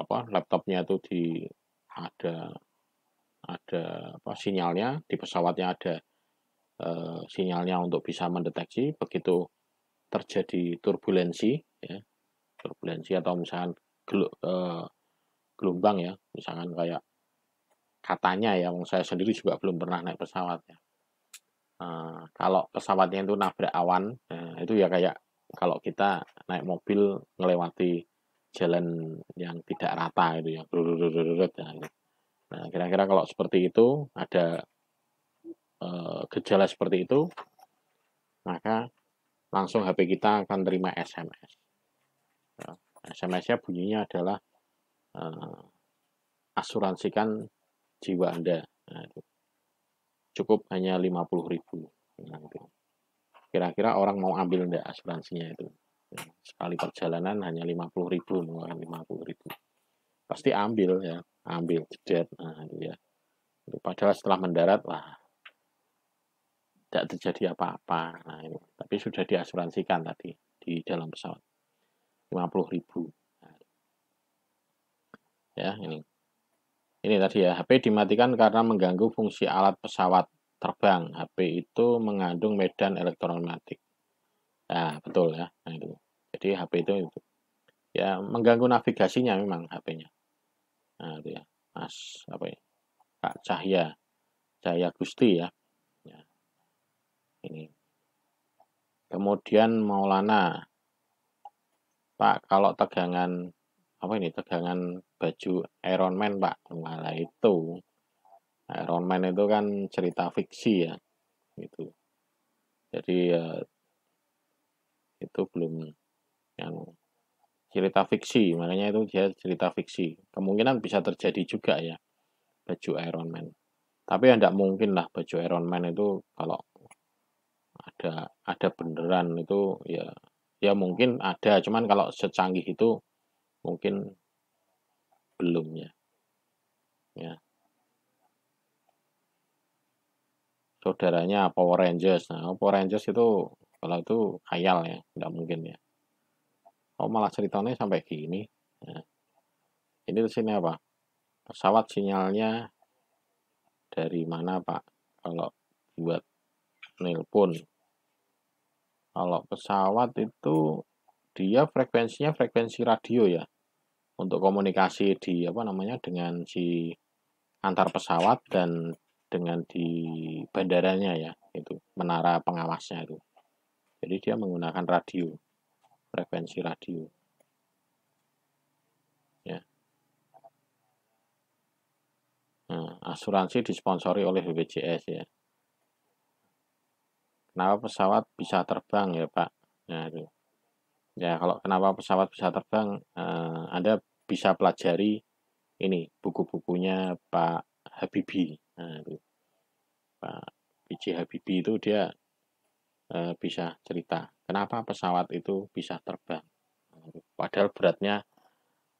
apa laptopnya itu di ada ada apa, sinyalnya di pesawatnya ada e, sinyalnya untuk bisa mendeteksi begitu terjadi turbulensi ya turbulensi atau misalkan gel, e, eh, gelombang ya misalkan kayak katanya ya saya sendiri juga belum pernah naik pesawat ya e, kalau pesawatnya itu nabrak awan e, itu ya kayak kalau kita naik mobil melewati jalan yang tidak rata itu ya, ya Nah, kira-kira kalau seperti itu, ada e, gejala seperti itu, maka langsung HP kita akan terima SMS. Nah, SMS-nya ya, bunyinya adalah e, asuransikan jiwa Anda. Nah, cukup hanya 50 ribu. Kira-kira orang mau ambil enggak asuransinya itu? Ya, sekali perjalanan hanya 50 ribu, 50 ribu. Pasti ambil ya, ambil jet, nah itu ya padahal setelah mendarat lah tidak terjadi apa-apa nah itu tapi sudah diasuransikan tadi di dalam pesawat puluh ribu nah, ya ini ini tadi ya HP dimatikan karena mengganggu fungsi alat pesawat terbang HP itu mengandung medan elektromagnetik nah betul ya nah, itu jadi HP itu, itu ya mengganggu navigasinya memang HP-nya nah itu ya Mas apa ya Kak Cahya Cahya Gusti ya, ya. ini kemudian Maulana Pak kalau tegangan apa ini tegangan baju Iron Man Pak malah itu Iron Man itu kan cerita fiksi ya itu jadi ya, itu belum yang cerita fiksi makanya itu dia cerita fiksi kemungkinan bisa terjadi juga ya baju Iron Man tapi yang tidak mungkin lah baju Iron Man itu kalau ada ada beneran itu ya ya mungkin ada cuman kalau secanggih itu mungkin belum ya ya saudaranya Power Rangers nah Power Rangers itu kalau itu khayal ya tidak mungkin ya Oh malah ceritanya sampai gini. Nah. Ini di sini apa? Pesawat sinyalnya dari mana Pak? Kalau buat nelpon. Kalau pesawat itu dia frekuensinya frekuensi radio ya untuk komunikasi di apa namanya dengan si antar pesawat dan dengan di bandaranya ya itu menara pengawasnya itu jadi dia menggunakan radio frekuensi radio. Ya. Nah, asuransi disponsori oleh BPJS ya. Kenapa pesawat bisa terbang ya Pak? Nah, itu. Ya kalau kenapa pesawat bisa terbang, eh, Anda bisa pelajari ini buku-bukunya Pak Habibi, Nah, itu. Pak B.J. Habibi itu dia eh, bisa cerita Kenapa pesawat itu bisa terbang? Padahal beratnya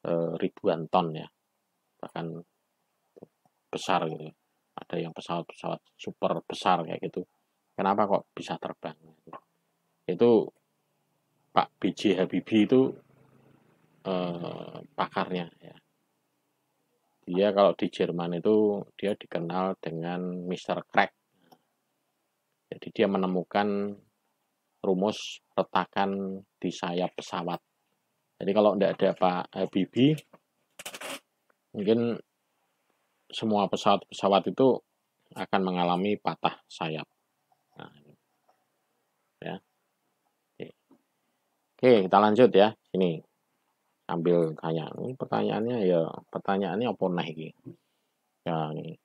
e, ribuan ton ya, bahkan besar gitu. Ada yang pesawat-pesawat super besar kayak gitu. Kenapa kok bisa terbang? Itu Pak B.J. Habibie itu eh, pakarnya ya. Dia kalau di Jerman itu dia dikenal dengan Mr. Crack. Jadi dia menemukan rumus retakan di sayap pesawat. Jadi kalau tidak ada Pak Bibi, mungkin semua pesawat-pesawat itu akan mengalami patah sayap. Nah, ya. Oke. Oke, kita lanjut ya. Ini Ambil kayak ini pertanyaannya ya pertanyaannya apa nah ini. Ya ini.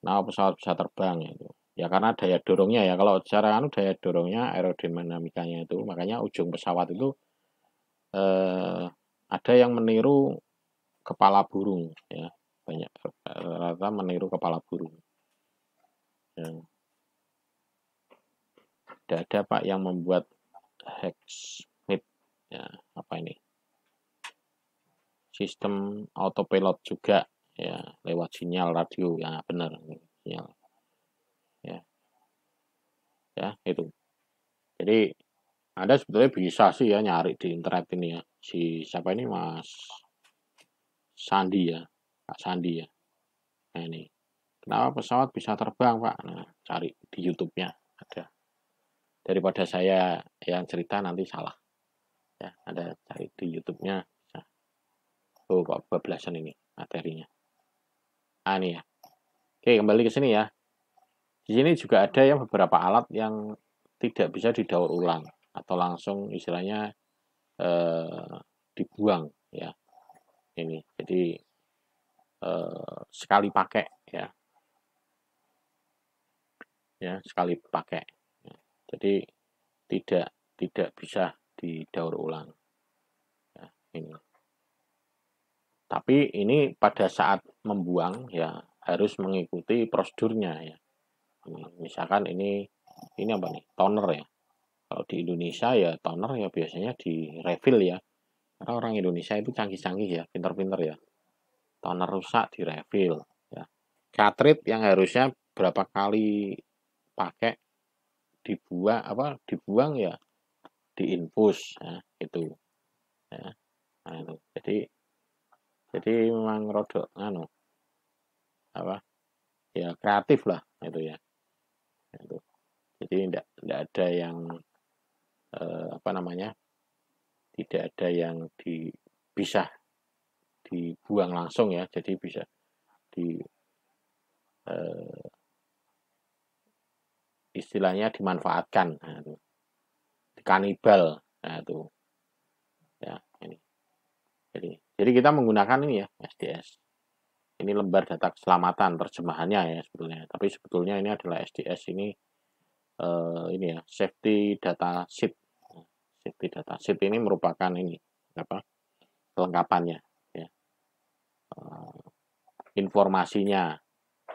Nah, pesawat bisa terbang ya itu ya karena daya dorongnya ya kalau secara anu daya dorongnya aerodinamikanya itu makanya ujung pesawat itu eh, ada yang meniru kepala burung ya banyak eh, rata meniru kepala burung ya. tidak ada pak yang membuat hex mid ya apa ini sistem autopilot juga ya lewat sinyal radio ya benar sinyal ya itu jadi anda sebetulnya bisa sih ya nyari di internet ini ya si siapa ini Mas Sandi ya Pak Sandi ya nah ini kenapa pesawat bisa terbang Pak nah cari di YouTube-nya ada daripada saya yang cerita nanti salah ya ada cari di YouTube-nya nah. oh kok ini materinya ah ini ya oke kembali ke sini ya di sini juga ada yang beberapa alat yang tidak bisa didaur ulang atau langsung istilahnya eh, dibuang ya. Ini jadi eh, sekali pakai ya. Ya, sekali pakai. Jadi tidak tidak bisa didaur ulang. Ya, ini. Tapi ini pada saat membuang ya harus mengikuti prosedurnya ya misalkan ini ini apa nih toner ya kalau di Indonesia ya toner ya biasanya di refill ya karena orang Indonesia itu canggih-canggih ya pinter-pinter ya toner rusak di refill ya cartridge yang harusnya berapa kali pakai dibuang apa dibuang ya diinfus ya, itu ya, nah itu jadi jadi memang rodok anu apa ya kreatif lah itu ya gitu. jadi tidak tidak ada yang eh, apa namanya tidak ada yang di dibuang langsung ya jadi bisa di eh, istilahnya dimanfaatkan nah, itu. kanibal nah, itu ya ini jadi jadi kita menggunakan ini ya SDS ini lembar data keselamatan terjemahannya ya sebetulnya tapi sebetulnya ini adalah SDS ini eh, ini ya safety data sheet safety data sheet ini merupakan ini apa kelengkapannya ya eh, informasinya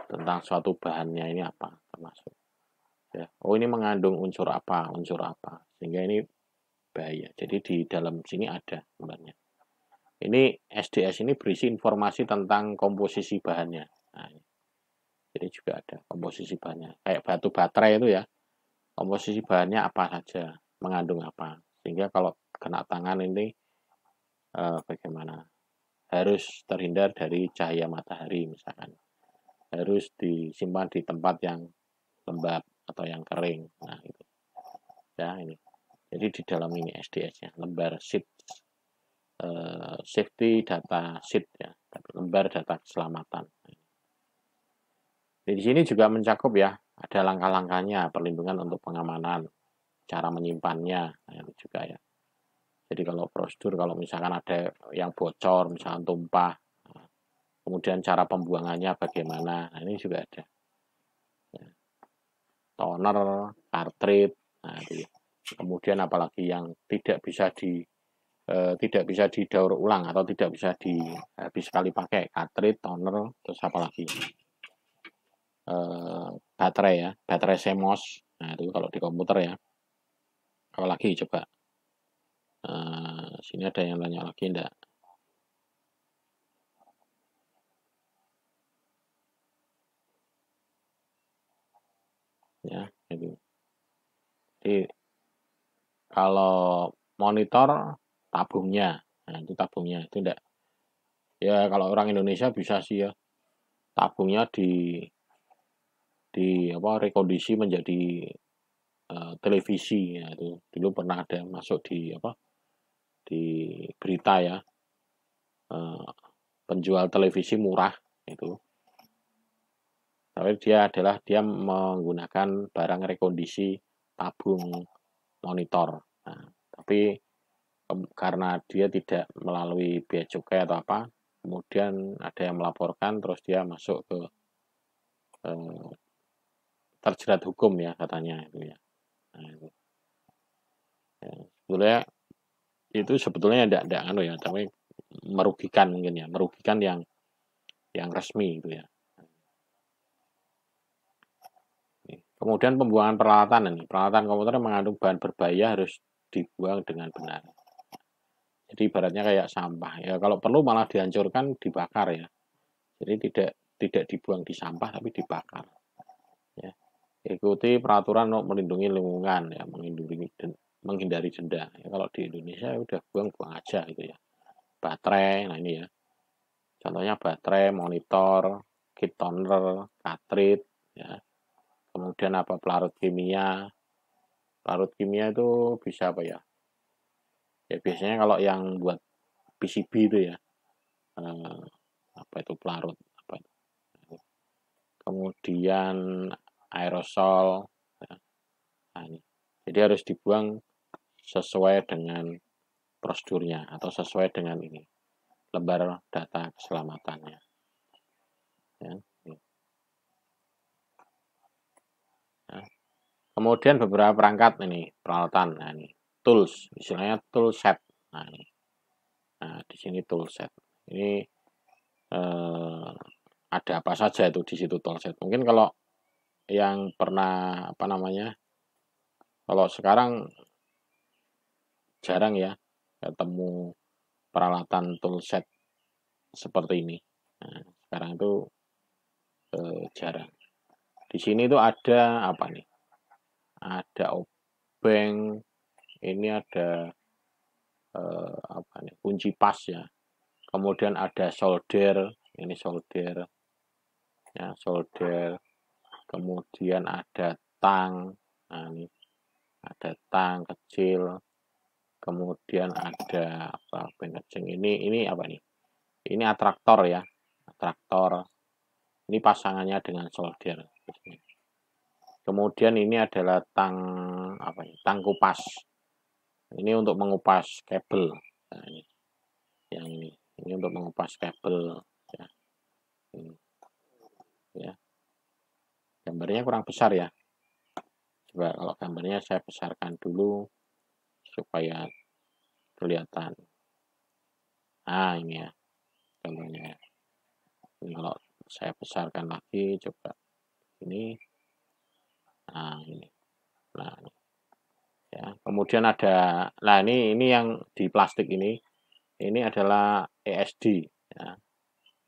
tentang suatu bahannya ini apa termasuk ya oh ini mengandung unsur apa unsur apa sehingga ini bahaya jadi di dalam sini ada lembarnya ini SDS ini berisi informasi tentang komposisi bahannya. Nah, jadi juga ada komposisi bahannya. Kayak batu baterai itu ya, komposisi bahannya apa saja, mengandung apa. Sehingga kalau kena tangan ini eh, bagaimana? Harus terhindar dari cahaya matahari misalkan. Harus disimpan di tempat yang lembab atau yang kering. Nah, itu. Ya, ini. Jadi di dalam ini SDS-nya, lembar sheet Eh, safety data sheet ya, lembar data keselamatan. Jadi di sini juga mencakup ya, ada langkah-langkahnya perlindungan untuk pengamanan, cara menyimpannya ya, juga ya. Jadi kalau prosedur kalau misalkan ada yang bocor, misalkan tumpah, nah, kemudian cara pembuangannya bagaimana, nah, ini juga ada. Ya. Toner, cartridge, nah, ya. kemudian apalagi yang tidak bisa di Eh, tidak bisa didaur ulang atau tidak bisa di habis sekali pakai cartridge toner terus apa lagi uh, baterai ya baterai semos nah itu kalau di komputer ya kalau lagi coba uh, sini ada yang tanya lagi enggak ya itu jadi kalau monitor tabungnya nah, itu tabungnya itu enggak ya kalau orang Indonesia bisa sih ya tabungnya di di apa rekondisi menjadi uh, televisi ya itu dulu pernah ada masuk di apa di berita ya uh, penjual televisi murah itu tapi dia adalah dia menggunakan barang rekondisi tabung monitor nah, tapi karena dia tidak melalui biaya cukai atau apa kemudian ada yang melaporkan terus dia masuk ke eh, terjerat hukum ya katanya itu ya nah, itu. Ya, sebetulnya itu sebetulnya tidak tidak anu ya tapi merugikan mungkin ya merugikan yang yang resmi itu ya Kemudian pembuangan peralatan ini, peralatan komputer yang mengandung bahan berbahaya harus dibuang dengan benar. Jadi ibaratnya kayak sampah ya. Kalau perlu malah dihancurkan, dibakar ya. Jadi tidak tidak dibuang di sampah tapi dibakar. Ya. Ikuti peraturan untuk melindungi lingkungan ya, menghindari menghindari denda. Ya, kalau di Indonesia ya udah buang-buang aja gitu ya. Baterai, nah ini ya. Contohnya baterai, monitor, kit toner, katrit, ya. Kemudian apa pelarut kimia. Pelarut kimia itu bisa apa ya? ya biasanya kalau yang buat PCB itu ya eh, apa itu pelarut apa itu. kemudian aerosol ya. nah, ini. jadi harus dibuang sesuai dengan prosedurnya atau sesuai dengan ini lembar data keselamatannya ya. ya. Kemudian beberapa perangkat ini peralatan nah ini tools, istilahnya toolset. Nah, ini. Nah, di sini toolset. Ini eh, ada apa saja itu di situ set. Mungkin kalau yang pernah apa namanya? Kalau sekarang jarang ya ketemu peralatan tool set seperti ini. Nah, sekarang itu eh, jarang. Di sini itu ada apa nih? Ada obeng, ini ada eh, apa nih kunci pas ya kemudian ada solder ini solder ya solder kemudian ada tang nah ini ada tang kecil kemudian ada apa pengecing ini ini apa nih ini atraktor ya atraktor ini pasangannya dengan solder kemudian ini adalah tang apa ini, tang kupas ini untuk mengupas kabel nah, ini. yang ini ini untuk mengupas kabel ya. Ini. Hmm. ya gambarnya kurang besar ya coba kalau gambarnya saya besarkan dulu supaya kelihatan nah ini ya gambarnya ya. ini kalau saya besarkan lagi coba ini nah ini nah ini ya kemudian ada nah ini ini yang di plastik ini ini adalah ESD ya.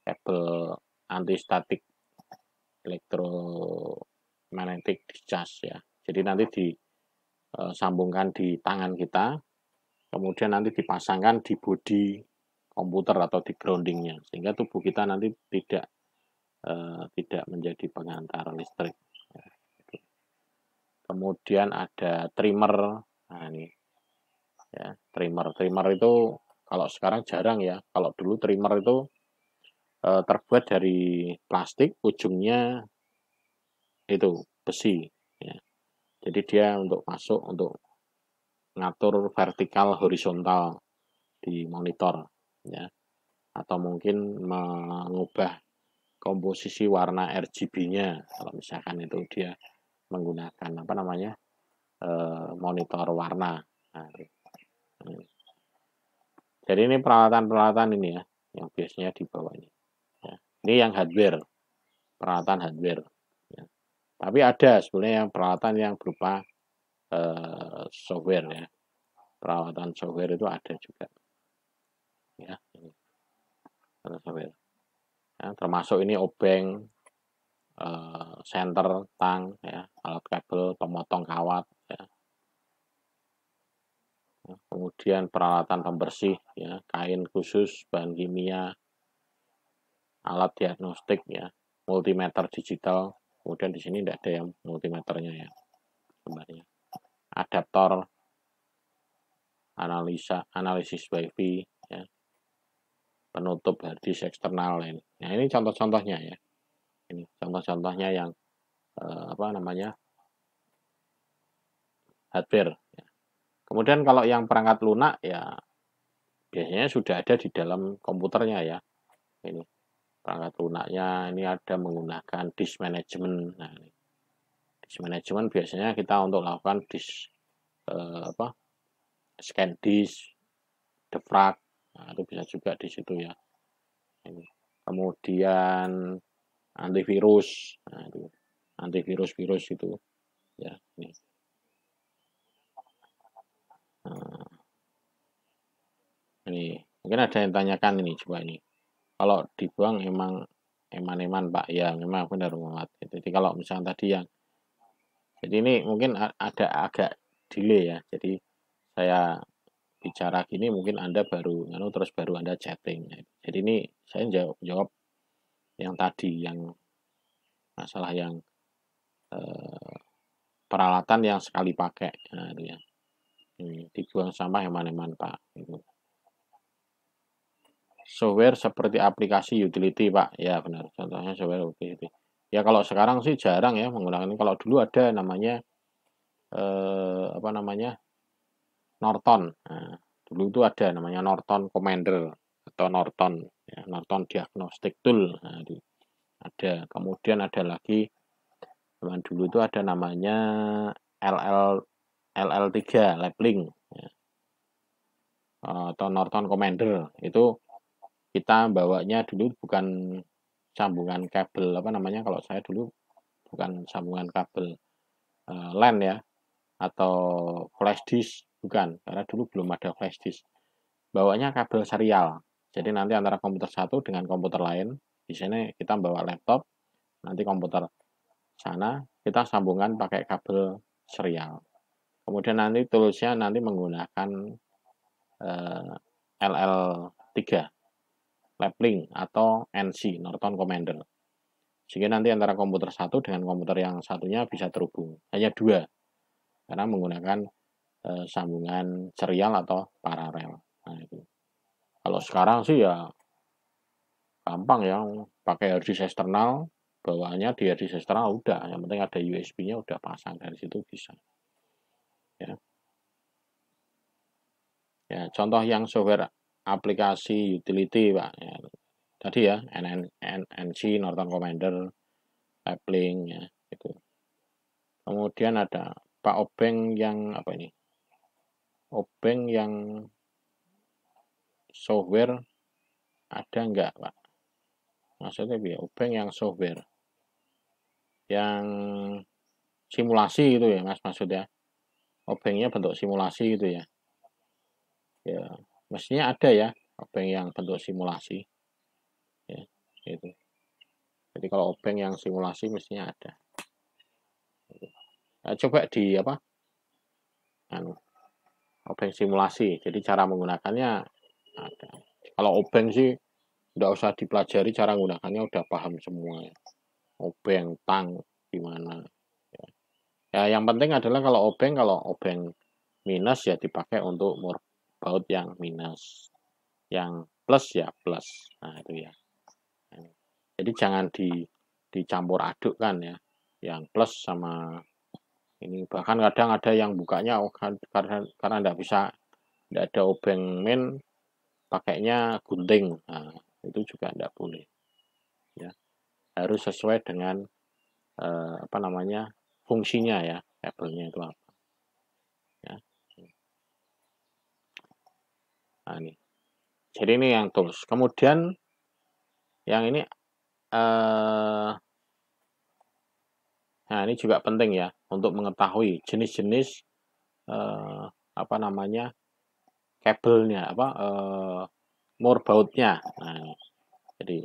kabel anti statik elektromagnetik discharge ya jadi nanti disambungkan eh, di tangan kita kemudian nanti dipasangkan di body komputer atau di groundingnya sehingga tubuh kita nanti tidak eh, tidak menjadi pengantar listrik kemudian ada trimmer nah ini ya trimmer trimmer itu kalau sekarang jarang ya kalau dulu trimmer itu e, terbuat dari plastik ujungnya itu besi ya. jadi dia untuk masuk untuk ngatur vertikal horizontal di monitor ya atau mungkin mengubah komposisi warna RGB-nya kalau misalkan itu dia menggunakan apa namanya eh, monitor warna. Nah, gitu. hmm. jadi ini peralatan-peralatan ini ya yang biasanya dibawa ini. Ya. Ini yang hardware, peralatan hardware. Ya. Tapi ada sebenarnya yang peralatan yang berupa eh, software ya. Peralatan software itu ada juga. Ya, ini. software. Ya, termasuk ini obeng, center eh, tang ya alat kabel pemotong kawat ya. kemudian peralatan pembersih ya kain khusus bahan kimia alat diagnostik ya multimeter digital kemudian di sini tidak ada yang multimeternya ya sebenarnya adaptor analisa analisis wifi ya penutup harddisk eksternal lain nah ini contoh-contohnya ya ini contoh-contohnya yang uh, apa namanya hardware ya. kemudian kalau yang perangkat lunak ya biasanya sudah ada di dalam komputernya ya ini perangkat lunaknya ini ada menggunakan disk management nah ini disk management biasanya kita untuk lakukan disk uh, apa scan disk defrag nah, itu bisa juga di situ ya ini kemudian antivirus nah, itu antivirus virus itu ya ini nah, ini mungkin ada yang tanyakan ini coba ini kalau dibuang emang eman-eman pak ya memang benar banget jadi kalau misalnya tadi yang jadi ini mungkin ada agak delay ya jadi saya bicara gini mungkin anda baru anu, terus baru anda chatting jadi ini saya jawab jawab yang tadi yang masalah yang eh, peralatan yang sekali pakai nah, itu ya dibuang sampah mana eman pak itu software seperti aplikasi utility pak ya benar contohnya software utility ya kalau sekarang sih jarang ya menggunakan kalau dulu ada namanya eh, apa namanya Norton nah, dulu itu ada namanya Norton Commander atau Norton ya, Norton Diagnostic Tool nah, ada kemudian ada lagi zaman dulu itu ada namanya LL LL3 labeling ya. Eh, atau Norton Commander itu kita bawanya dulu bukan sambungan kabel apa namanya kalau saya dulu bukan sambungan kabel uh, LAN ya atau flash disk bukan karena dulu belum ada flash disk bawanya kabel serial jadi nanti antara komputer satu dengan komputer lain, di sini kita bawa laptop, nanti komputer sana kita sambungkan pakai kabel serial. Kemudian nanti toolsnya nanti menggunakan eh, LL3 Laplink atau NC Norton Commander. Sehingga nanti antara komputer satu dengan komputer yang satunya bisa terhubung. Hanya dua karena menggunakan eh, sambungan serial atau paralel. Nah, itu. Kalau sekarang sih ya gampang ya, pakai hard disk eksternal, bawaannya di hard disk eksternal udah, yang penting ada USB-nya udah pasang dari situ bisa. Ya. Ya, contoh yang software aplikasi utility pak ya, tadi ya NNC Norton Commander Appling ya itu kemudian ada Pak Obeng yang apa ini Obeng yang software ada enggak Pak? Maksudnya biar obeng yang software yang simulasi gitu ya Mas maksudnya. Obengnya bentuk simulasi gitu ya. Ya, mestinya ada ya obeng yang bentuk simulasi. Ya, itu. Jadi kalau obeng yang simulasi mestinya ada. ya, coba di apa? Anu, obeng simulasi. Jadi cara menggunakannya ada kalau obeng sih tidak usah dipelajari cara menggunakannya, udah paham semua obeng tang gimana ya. ya yang penting adalah kalau obeng kalau obeng minus ya dipakai untuk mur baut yang minus yang plus ya plus nah itu ya jadi jangan di dicampur aduk kan ya yang plus sama ini bahkan kadang ada yang bukanya oh, kan, karena karena tidak bisa tidak ada obeng min pakainya gunting nah, itu juga tidak boleh ya harus sesuai dengan eh, apa namanya fungsinya ya kabelnya itu apa ya nah ini jadi ini yang tools kemudian yang ini eh, nah ini juga penting ya untuk mengetahui jenis-jenis eh, apa namanya kabelnya apa uh, more bautnya nah, jadi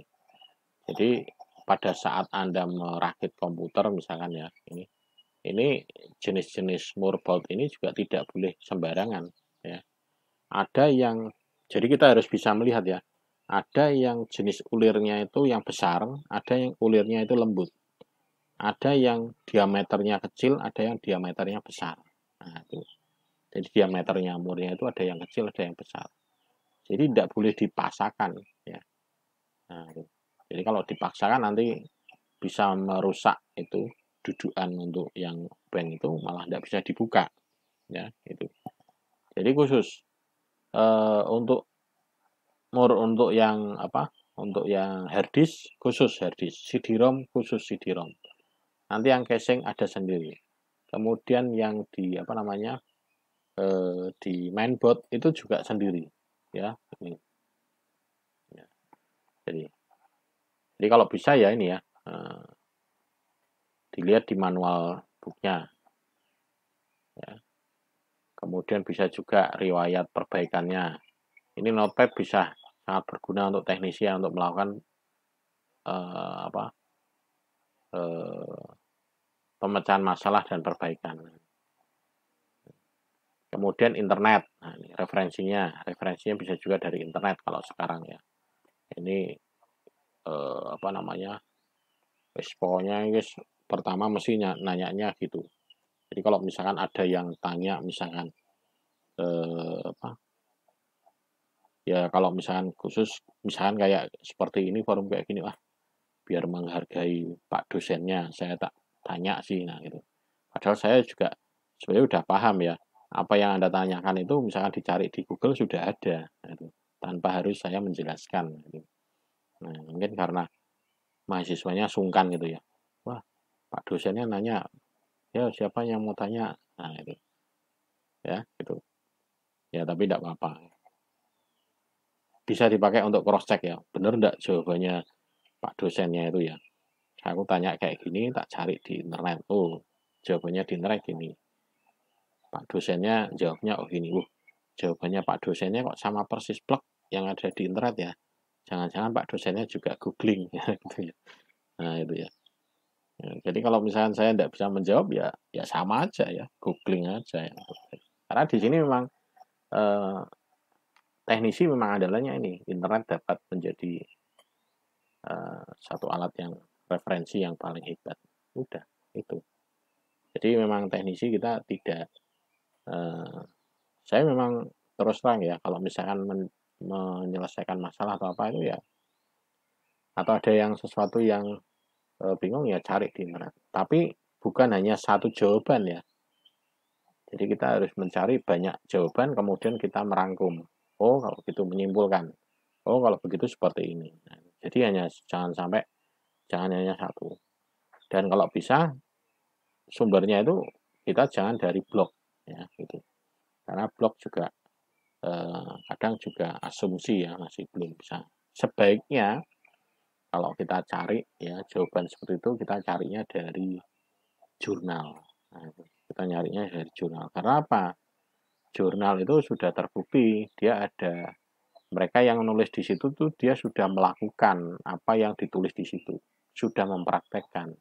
jadi pada saat anda merakit komputer misalkan ya ini ini jenis-jenis more baut ini juga tidak boleh sembarangan ya ada yang jadi kita harus bisa melihat ya ada yang jenis ulirnya itu yang besar ada yang ulirnya itu lembut ada yang diameternya kecil ada yang diameternya besar nah, itu jadi diameternya murnya itu ada yang kecil, ada yang besar. Jadi tidak boleh dipaksakan. Ya. Nah, gitu. jadi kalau dipaksakan nanti bisa merusak itu dudukan untuk yang bank itu malah tidak bisa dibuka. Ya, itu. Jadi khusus e, untuk mur untuk yang apa? Untuk yang harddisk khusus harddisk, CD-ROM khusus CD-ROM. Nanti yang casing ada sendiri. Kemudian yang di apa namanya Eh, di mainboard itu juga sendiri ya ini ya. jadi jadi kalau bisa ya ini ya eh, dilihat di manual booknya ya. kemudian bisa juga riwayat perbaikannya ini notepad bisa sangat berguna untuk teknisi yang untuk melakukan eh, apa eh, pemecahan masalah dan perbaikan Kemudian internet, nah, ini referensinya, referensinya bisa juga dari internet kalau sekarang ya. Ini eh, apa namanya? Wis guys, pertama mesti nanyanya gitu. Jadi kalau misalkan ada yang tanya misalkan eh, apa? Ya kalau misalkan khusus misalkan kayak seperti ini forum kayak gini, lah. biar menghargai Pak dosennya, saya tak tanya sih nah gitu. Padahal saya juga sebenarnya udah paham ya apa yang Anda tanyakan itu misalkan dicari di Google sudah ada gitu, tanpa harus saya menjelaskan gitu. Nah, mungkin karena mahasiswanya sungkan gitu ya. Wah, Pak dosennya nanya, "Ya, siapa yang mau tanya?" Nah, itu. Ya, gitu. Ya, tapi tidak apa-apa. Bisa dipakai untuk cross check ya. Benar tidak jawabannya Pak dosennya itu ya. Aku tanya kayak gini, tak cari di internet. Oh, jawabannya di internet gini Pak dosennya jawabnya oh ini, uh, jawabannya Pak dosennya kok sama persis plek yang ada di internet ya. Jangan-jangan Pak dosennya juga googling ya, gitu ya. Nah itu ya. ya jadi kalau misalkan saya tidak bisa menjawab ya ya sama aja ya, googling aja ya. Karena di sini memang eh, teknisi memang adalahnya ini internet dapat menjadi eh, satu alat yang referensi yang paling hebat. Udah itu. Jadi memang teknisi kita tidak Eh, saya memang terus terang ya kalau misalkan men menyelesaikan masalah atau apa itu ya atau ada yang sesuatu yang uh, bingung ya cari di internet tapi bukan hanya satu jawaban ya jadi kita harus mencari banyak jawaban kemudian kita merangkum oh kalau begitu menyimpulkan oh kalau begitu seperti ini nah, jadi hanya jangan sampai jangan hanya satu dan kalau bisa sumbernya itu kita jangan dari blog ya gitu karena blok juga eh, kadang juga asumsi ya masih belum bisa sebaiknya kalau kita cari ya jawaban seperti itu kita carinya dari jurnal nah, kita nyarinya dari jurnal karena apa jurnal itu sudah terbukti dia ada mereka yang nulis di situ tuh dia sudah melakukan apa yang ditulis di situ sudah mempraktekkan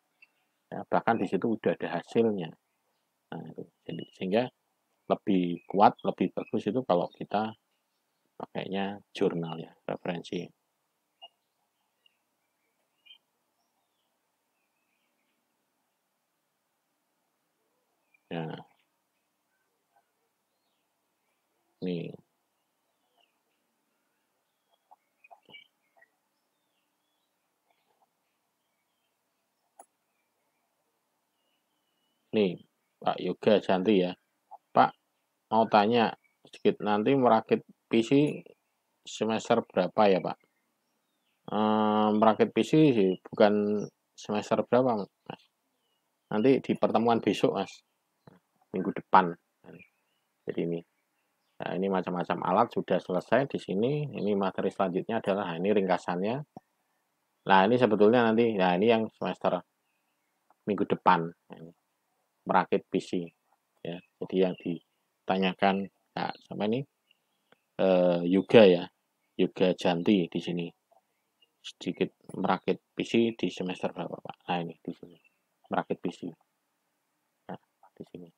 ya, bahkan di situ sudah ada hasilnya Nah, Jadi, sehingga lebih kuat, lebih bagus itu kalau kita pakainya jurnal ya, referensi. Ya. Nih. Nih, Pak Yoga Janti ya. Pak, mau tanya sedikit nanti merakit PC semester berapa ya Pak? E, merakit PC sih, bukan semester berapa Mas? Nanti di pertemuan besok Mas, minggu depan. Jadi ini, nah, ini macam-macam alat sudah selesai di sini. Ini materi selanjutnya adalah nah, ini ringkasannya. Nah ini sebetulnya nanti, nah ini yang semester minggu depan merakit PC ya jadi yang ditanyakan nah, sama ini eh, Yuga ya Yuga Janti di sini sedikit merakit PC di semester berapa Pak nah ini di sini merakit PC nah di sini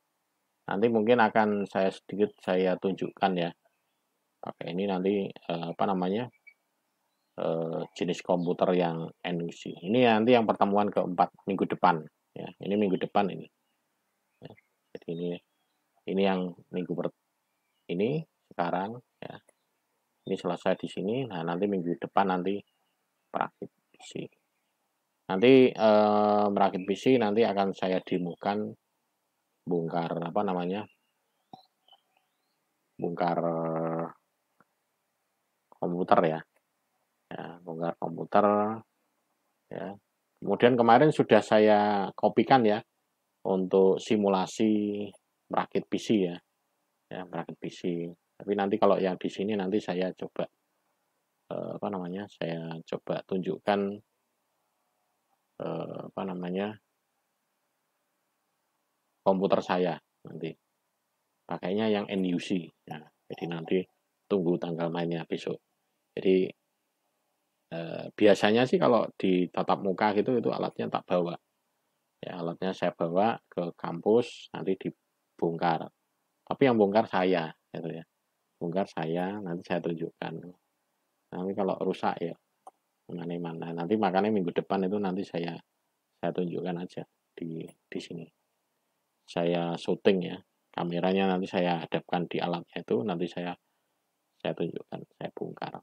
nanti mungkin akan saya sedikit saya tunjukkan ya pakai ini nanti eh, apa namanya eh, jenis komputer yang NUC ini nanti yang pertemuan keempat minggu depan ya ini minggu depan ini jadi ini ini yang minggu per ini sekarang ya ini selesai di sini nah nanti minggu depan nanti merakit PC nanti eh, merakit PC nanti akan saya demokan bongkar apa namanya bongkar komputer ya. ya bongkar komputer ya kemudian kemarin sudah saya kopikan ya untuk simulasi merakit PC ya ya merakit PC tapi nanti kalau yang di sini nanti saya coba eh, apa namanya saya coba tunjukkan eh, apa namanya komputer saya nanti pakainya yang NUC ya jadi nanti tunggu tanggal mainnya besok jadi eh, biasanya sih kalau di tatap muka gitu itu alatnya tak bawa ya alatnya saya bawa ke kampus nanti dibongkar tapi yang bongkar saya gitu ya bongkar saya nanti saya tunjukkan nanti kalau rusak ya mana mana nanti makanya minggu depan itu nanti saya saya tunjukkan aja di di sini saya syuting ya kameranya nanti saya hadapkan di alatnya itu nanti saya saya tunjukkan saya bongkar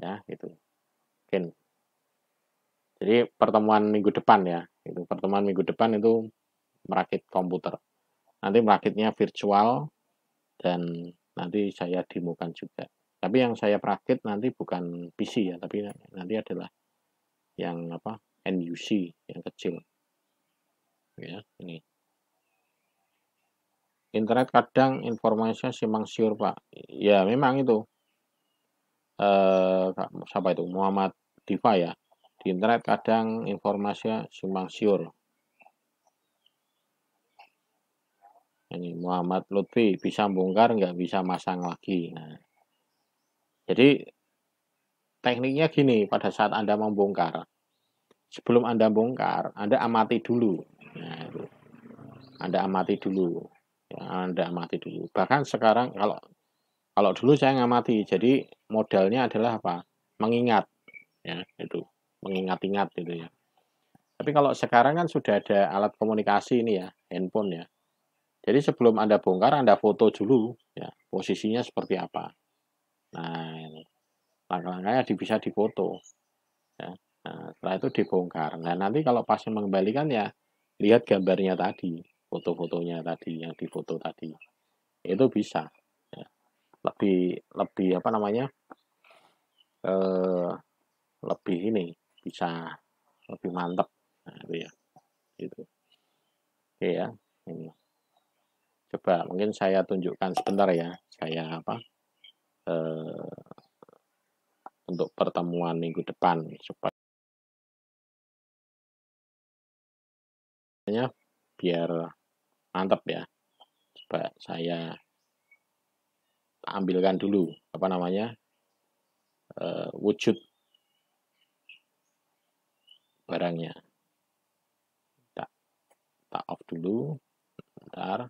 ya gitu. mungkin jadi pertemuan minggu depan ya gitu pertemuan minggu depan itu merakit komputer nanti merakitnya virtual dan nanti saya dimukan juga tapi yang saya prakit nanti bukan PC ya tapi nanti adalah yang apa NUC yang kecil ya ini internet kadang informasinya simpang siur pak ya memang itu eh siapa itu Muhammad Diva ya di internet kadang informasinya simpang siur ini Muhammad Lutfi bisa bongkar nggak bisa masang lagi nah, jadi tekniknya gini pada saat anda membongkar sebelum anda bongkar anda amati dulu nah, anda amati dulu ya, anda amati dulu bahkan sekarang kalau kalau dulu saya ngamati jadi modalnya adalah apa mengingat ya itu mengingat-ingat gitu ya. Tapi kalau sekarang kan sudah ada alat komunikasi ini ya, handphone ya. Jadi sebelum Anda bongkar, Anda foto dulu ya, posisinya seperti apa. Nah, ini. Langkah-langkahnya bisa difoto. Ya. Nah, setelah itu dibongkar. Nah, nanti kalau pasien mengembalikan ya, lihat gambarnya tadi, foto-fotonya tadi, yang difoto tadi. Itu bisa. Ya. Lebih, lebih apa namanya, eh, lebih ini, bisa lebih mantap nah, ya gitu oke ya ini coba mungkin saya tunjukkan sebentar ya saya apa eh, untuk pertemuan minggu depan supaya biar mantap ya coba saya ambilkan dulu apa namanya uh, wujud barangnya. Tak, tak off dulu. ntar.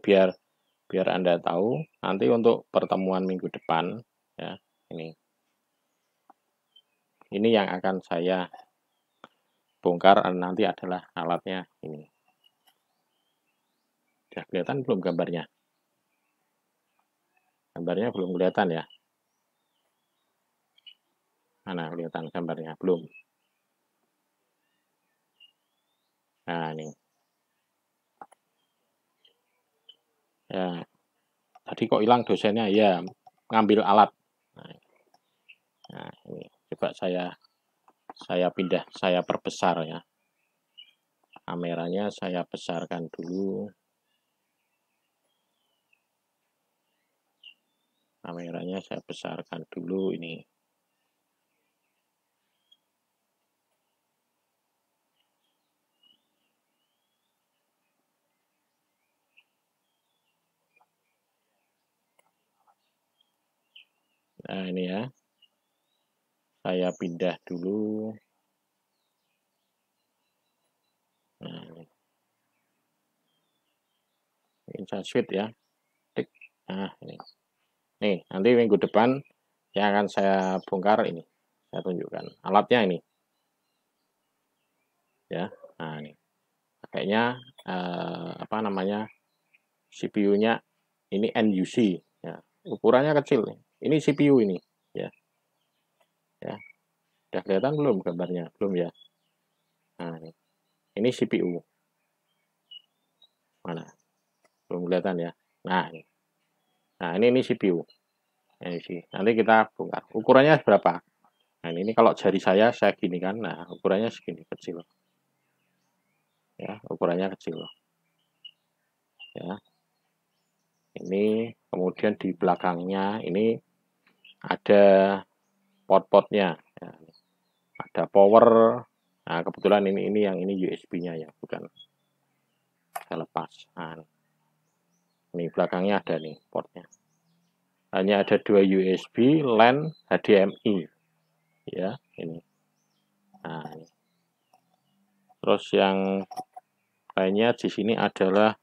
biar biar Anda tahu nanti untuk pertemuan minggu depan ya ini ini yang akan saya bongkar eh, nanti adalah alatnya ini sudah ya, kelihatan belum gambarnya gambarnya belum kelihatan ya mana kelihatan gambarnya belum nah ini Ya. Tadi kok hilang dosennya? Ya, ngambil alat. Nah, nah, ini coba saya saya pindah, saya perbesar ya. Kameranya saya besarkan dulu. Kameranya saya besarkan dulu ini. Nah, ini ya. Saya pindah dulu. Nah, ini saya switch ya. Tik. Nah, ini. Nih, nanti minggu depan yang akan saya bongkar ini. Saya tunjukkan alatnya ini. Ya, nah ini. kayaknya eh, apa namanya? CPU-nya ini NUC ya. Ukurannya kecil nih ini CPU ini, ya. Ya. udah kelihatan belum gambarnya? Belum ya. Nah, ini. Ini CPU. Mana? Belum kelihatan ya. Nah, ini. Nah, ini ini CPU. Ini Nanti kita bongkar. Ukurannya berapa? Nah, ini kalau jari saya saya gini kan. Nah, ukurannya segini kecil. Ya, ukurannya kecil. Ya. Ini kemudian di belakangnya ini ada port-portnya, ya. ada power nah kebetulan ini ini yang ini USB-nya ya bukan saya lepas nah, ini belakangnya ada nih portnya hanya ada dua USB LAN HDMI ya ini nah ini. terus yang lainnya di sini adalah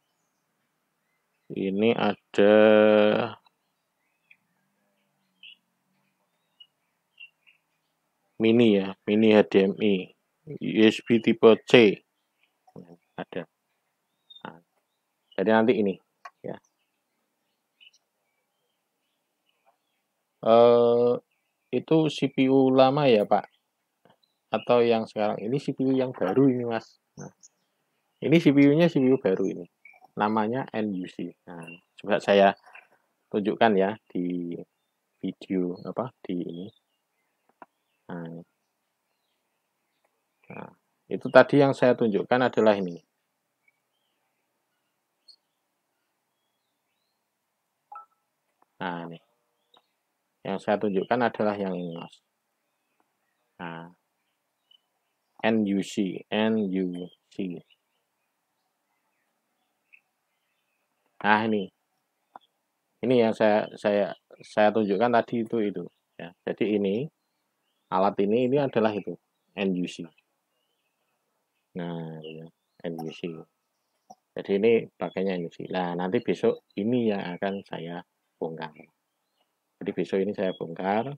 ini ada mini ya, mini HDMI, USB tipe C ada. Nah, jadi nanti ini ya. Eh, itu CPU lama ya Pak? Atau yang sekarang ini CPU yang baru ini Mas? Nah, ini CPU-nya CPU baru ini, namanya NUC. Nah, coba saya tunjukkan ya di video apa di ini Hmm. Nah, itu tadi yang saya tunjukkan adalah ini. Nah, ini. Yang saya tunjukkan adalah yang ini, Mas. Nah, NUC, NUC. Nah, ini. Ini yang saya saya saya tunjukkan tadi itu itu ya. Jadi ini alat ini ini adalah itu NUC nah ya, NUC jadi ini pakainya NUC nah nanti besok ini yang akan saya bongkar jadi besok ini saya bongkar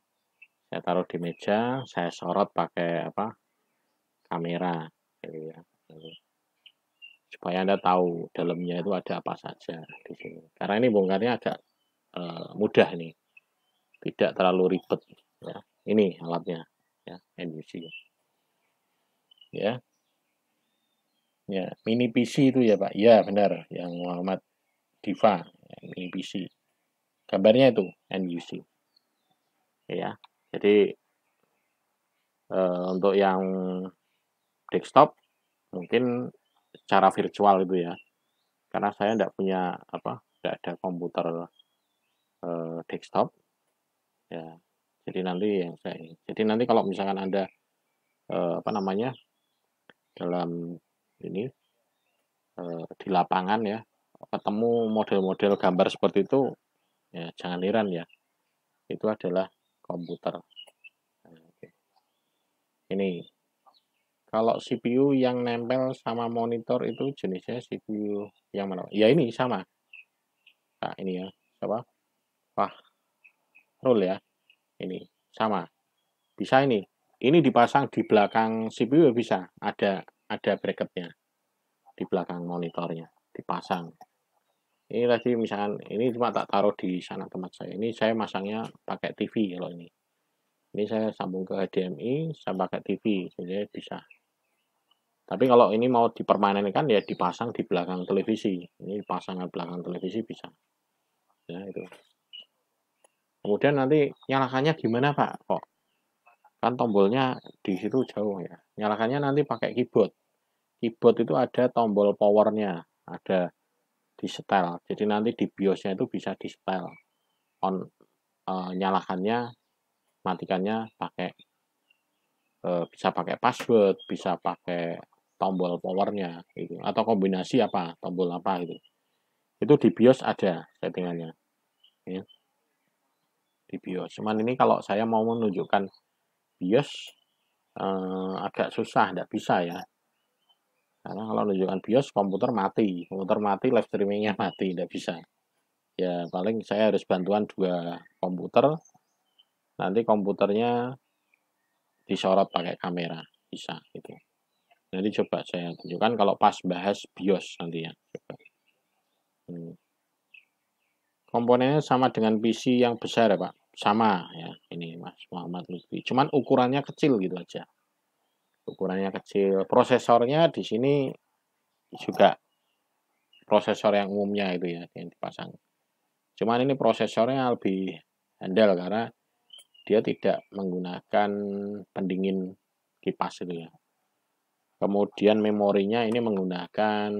saya taruh di meja saya sorot pakai apa kamera gitu ya supaya anda tahu dalamnya itu ada apa saja di sini karena ini bongkarnya agak uh, mudah nih tidak terlalu ribet ya ini alatnya ya, NUC. Ya. ya. Ya, mini PC itu ya, Pak. Ya, benar yang Muhammad Diva, ya, mini PC. Gambarnya itu NUC. Ya. Jadi e, untuk yang desktop mungkin secara virtual itu ya. Karena saya tidak punya apa, tidak ada komputer e, desktop. Ya, jadi nanti yang saya jadi nanti kalau misalkan Anda eh, apa namanya dalam ini eh, di lapangan ya ketemu model-model gambar seperti itu ya jangan heran ya itu adalah komputer nah, ini kalau CPU yang nempel sama monitor itu jenisnya CPU yang mana ya ini sama nah ini ya apa wah roll ya ini sama. Bisa ini. Ini dipasang di belakang CPU ya bisa. Ada ada bracketnya di belakang monitornya dipasang. Ini tadi misalkan ini cuma tak taruh di sana tempat saya. Ini saya masangnya pakai TV kalau ini. Ini saya sambung ke HDMI, saya pakai TV, jadi bisa. Tapi kalau ini mau dipermanenkan ya dipasang di belakang televisi. Ini pasangan belakang televisi bisa. Ya itu kemudian nanti nyalakannya gimana pak kok kan tombolnya di situ jauh ya nyalakannya nanti pakai keyboard keyboard itu ada tombol powernya ada di setel jadi nanti di biosnya itu bisa di setel on e, nyalakannya matikannya pakai e, bisa pakai password bisa pakai tombol powernya gitu atau kombinasi apa tombol apa itu itu di bios ada settingannya ya di BIOS. Cuman ini kalau saya mau menunjukkan BIOS eh, agak susah, tidak bisa ya. Karena kalau menunjukkan BIOS komputer mati, komputer mati live streamingnya mati, tidak bisa. Ya paling saya harus bantuan dua komputer. Nanti komputernya disorot pakai kamera, bisa gitu. Jadi coba saya tunjukkan kalau pas bahas BIOS nanti ya. Coba. Hmm komponennya sama dengan PC yang besar ya Pak sama ya ini Mas Muhammad Lutfi cuman ukurannya kecil gitu aja ukurannya kecil prosesornya di sini juga prosesor yang umumnya itu ya yang dipasang cuman ini prosesornya lebih handal karena dia tidak menggunakan pendingin kipas itu ya kemudian memorinya ini menggunakan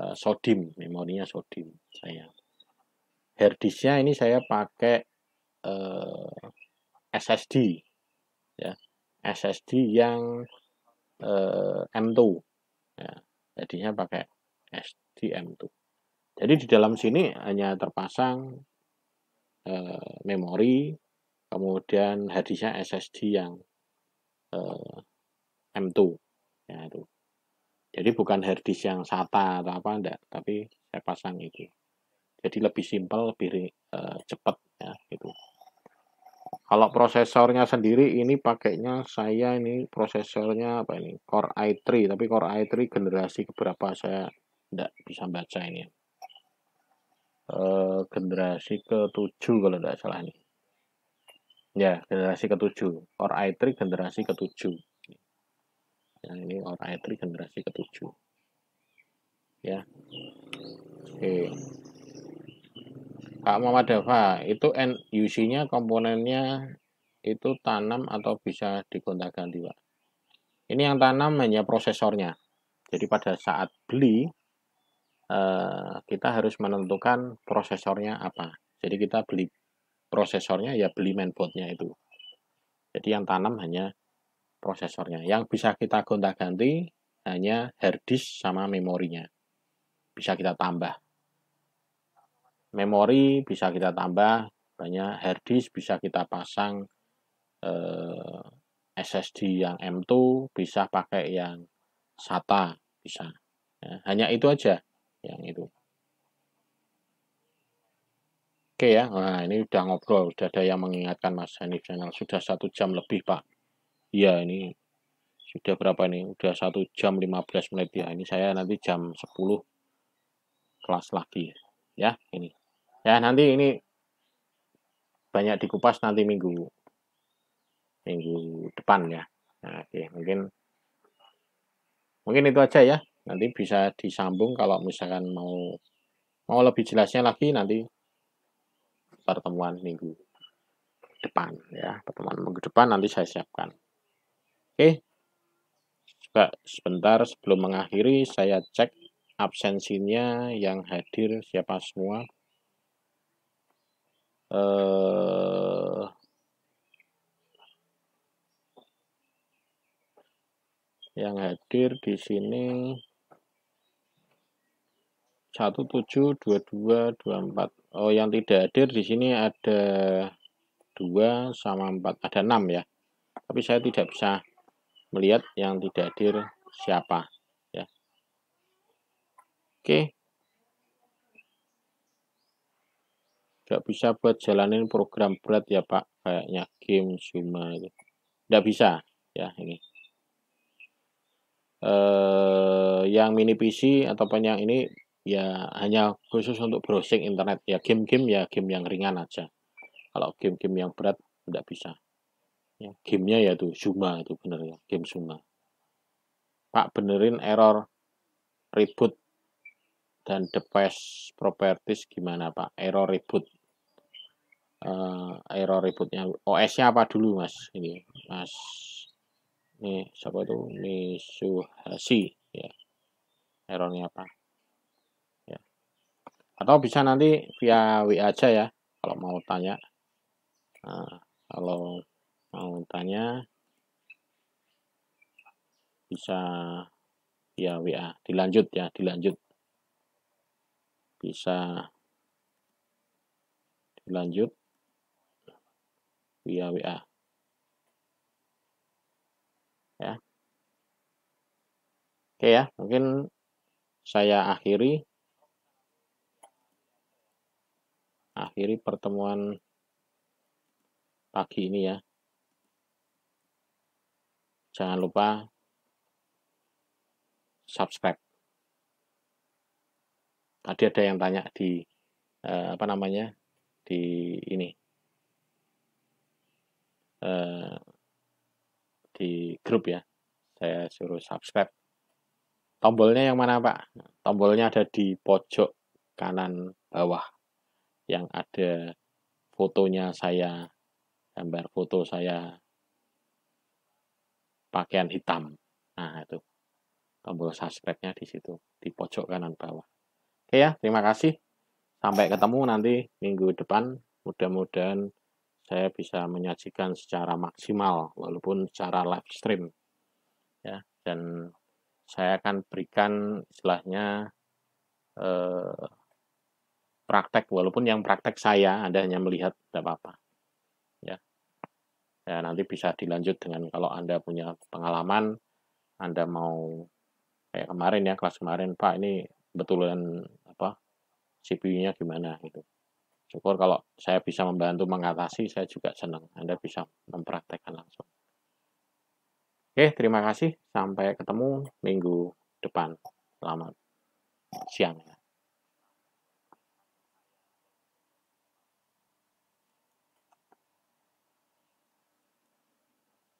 uh, sodim memorinya sodim saya harddisknya ini saya pakai uh, eh, SSD ya SSD yang uh, eh, M2 ya, jadinya pakai SD M2 jadi di dalam sini hanya terpasang uh, memori kemudian harddisknya SSD yang uh, M2 ya itu jadi bukan hard yang SATA atau apa enggak tapi saya pasang itu jadi lebih simpel lebih uh, cepat ya gitu kalau prosesornya sendiri ini pakainya saya ini prosesornya apa ini Core i3 tapi Core i3 generasi keberapa saya tidak bisa baca ini uh, generasi ke-7 kalau tidak salah ini ya generasi ke-7 Core i3 generasi ke-7 yang ini Core i3 generasi ke-7 ya oke okay. Kak Mama Dava, itu NUC-nya komponennya itu tanam atau bisa digonta-ganti, Pak. Ini yang tanam hanya prosesornya. Jadi pada saat beli, eh, kita harus menentukan prosesornya apa. Jadi kita beli prosesornya ya beli mainboardnya itu. Jadi yang tanam hanya prosesornya. Yang bisa kita gonta-ganti hanya hard disk sama memorinya. Bisa kita tambah memori bisa kita tambah banyak hard disk bisa kita pasang eh, SSD yang M2 bisa pakai yang SATA bisa ya, hanya itu aja yang itu oke ya nah ini udah ngobrol udah ada yang mengingatkan Mas Hanif channel sudah satu jam lebih Pak iya ini sudah berapa ini Sudah satu jam 15 menit ya ini saya nanti jam 10 kelas lagi ya ini Ya, nanti ini banyak dikupas nanti minggu minggu depan ya. Nah, oke, mungkin mungkin itu aja ya. Nanti bisa disambung kalau misalkan mau mau lebih jelasnya lagi nanti pertemuan minggu depan ya. Pertemuan minggu depan nanti saya siapkan. Oke. Juga sebentar sebelum mengakhiri saya cek absensinya yang hadir siapa semua uh, yang hadir di sini 172224. Oh, yang tidak hadir di sini ada 2 sama 4, ada 6 ya. Tapi saya tidak bisa melihat yang tidak hadir siapa ya. Oke. nggak bisa buat jalanin program berat ya Pak kayaknya game semua itu nggak bisa ya ini eh, yang mini PC ataupun yang ini ya hanya khusus untuk browsing internet ya game-game ya game yang ringan aja kalau game-game yang berat nggak bisa ya, gamenya yaitu cuma itu bener ya game cuma Pak benerin error reboot dan the device properties gimana Pak? Error reboot uh, error rebootnya OS-nya apa dulu mas ini mas nih siapa itu Misuhasi ya Error-nya apa ya atau bisa nanti via WA aja ya kalau mau tanya nah, kalau mau tanya bisa via WA dilanjut ya dilanjut bisa dilanjut via WA. Ya. Oke ya, mungkin saya akhiri akhiri pertemuan pagi ini ya. Jangan lupa subscribe. Tadi ada yang tanya di eh, apa namanya? di ini Eh, di grup ya saya suruh subscribe tombolnya yang mana pak tombolnya ada di pojok kanan bawah yang ada fotonya saya gambar foto saya pakaian hitam nah itu tombol subscribe-nya di situ di pojok kanan bawah oke ya terima kasih sampai ketemu nanti minggu depan mudah-mudahan saya bisa menyajikan secara maksimal walaupun secara live stream ya dan saya akan berikan istilahnya eh, praktek walaupun yang praktek saya anda hanya melihat tidak apa-apa ya ya nanti bisa dilanjut dengan kalau anda punya pengalaman anda mau kayak kemarin ya kelas kemarin pak ini betulan apa CPU-nya gimana gitu Syukur kalau saya bisa membantu mengatasi, saya juga senang. Anda bisa mempraktekkan langsung. Oke, terima kasih. Sampai ketemu minggu depan. Selamat siang.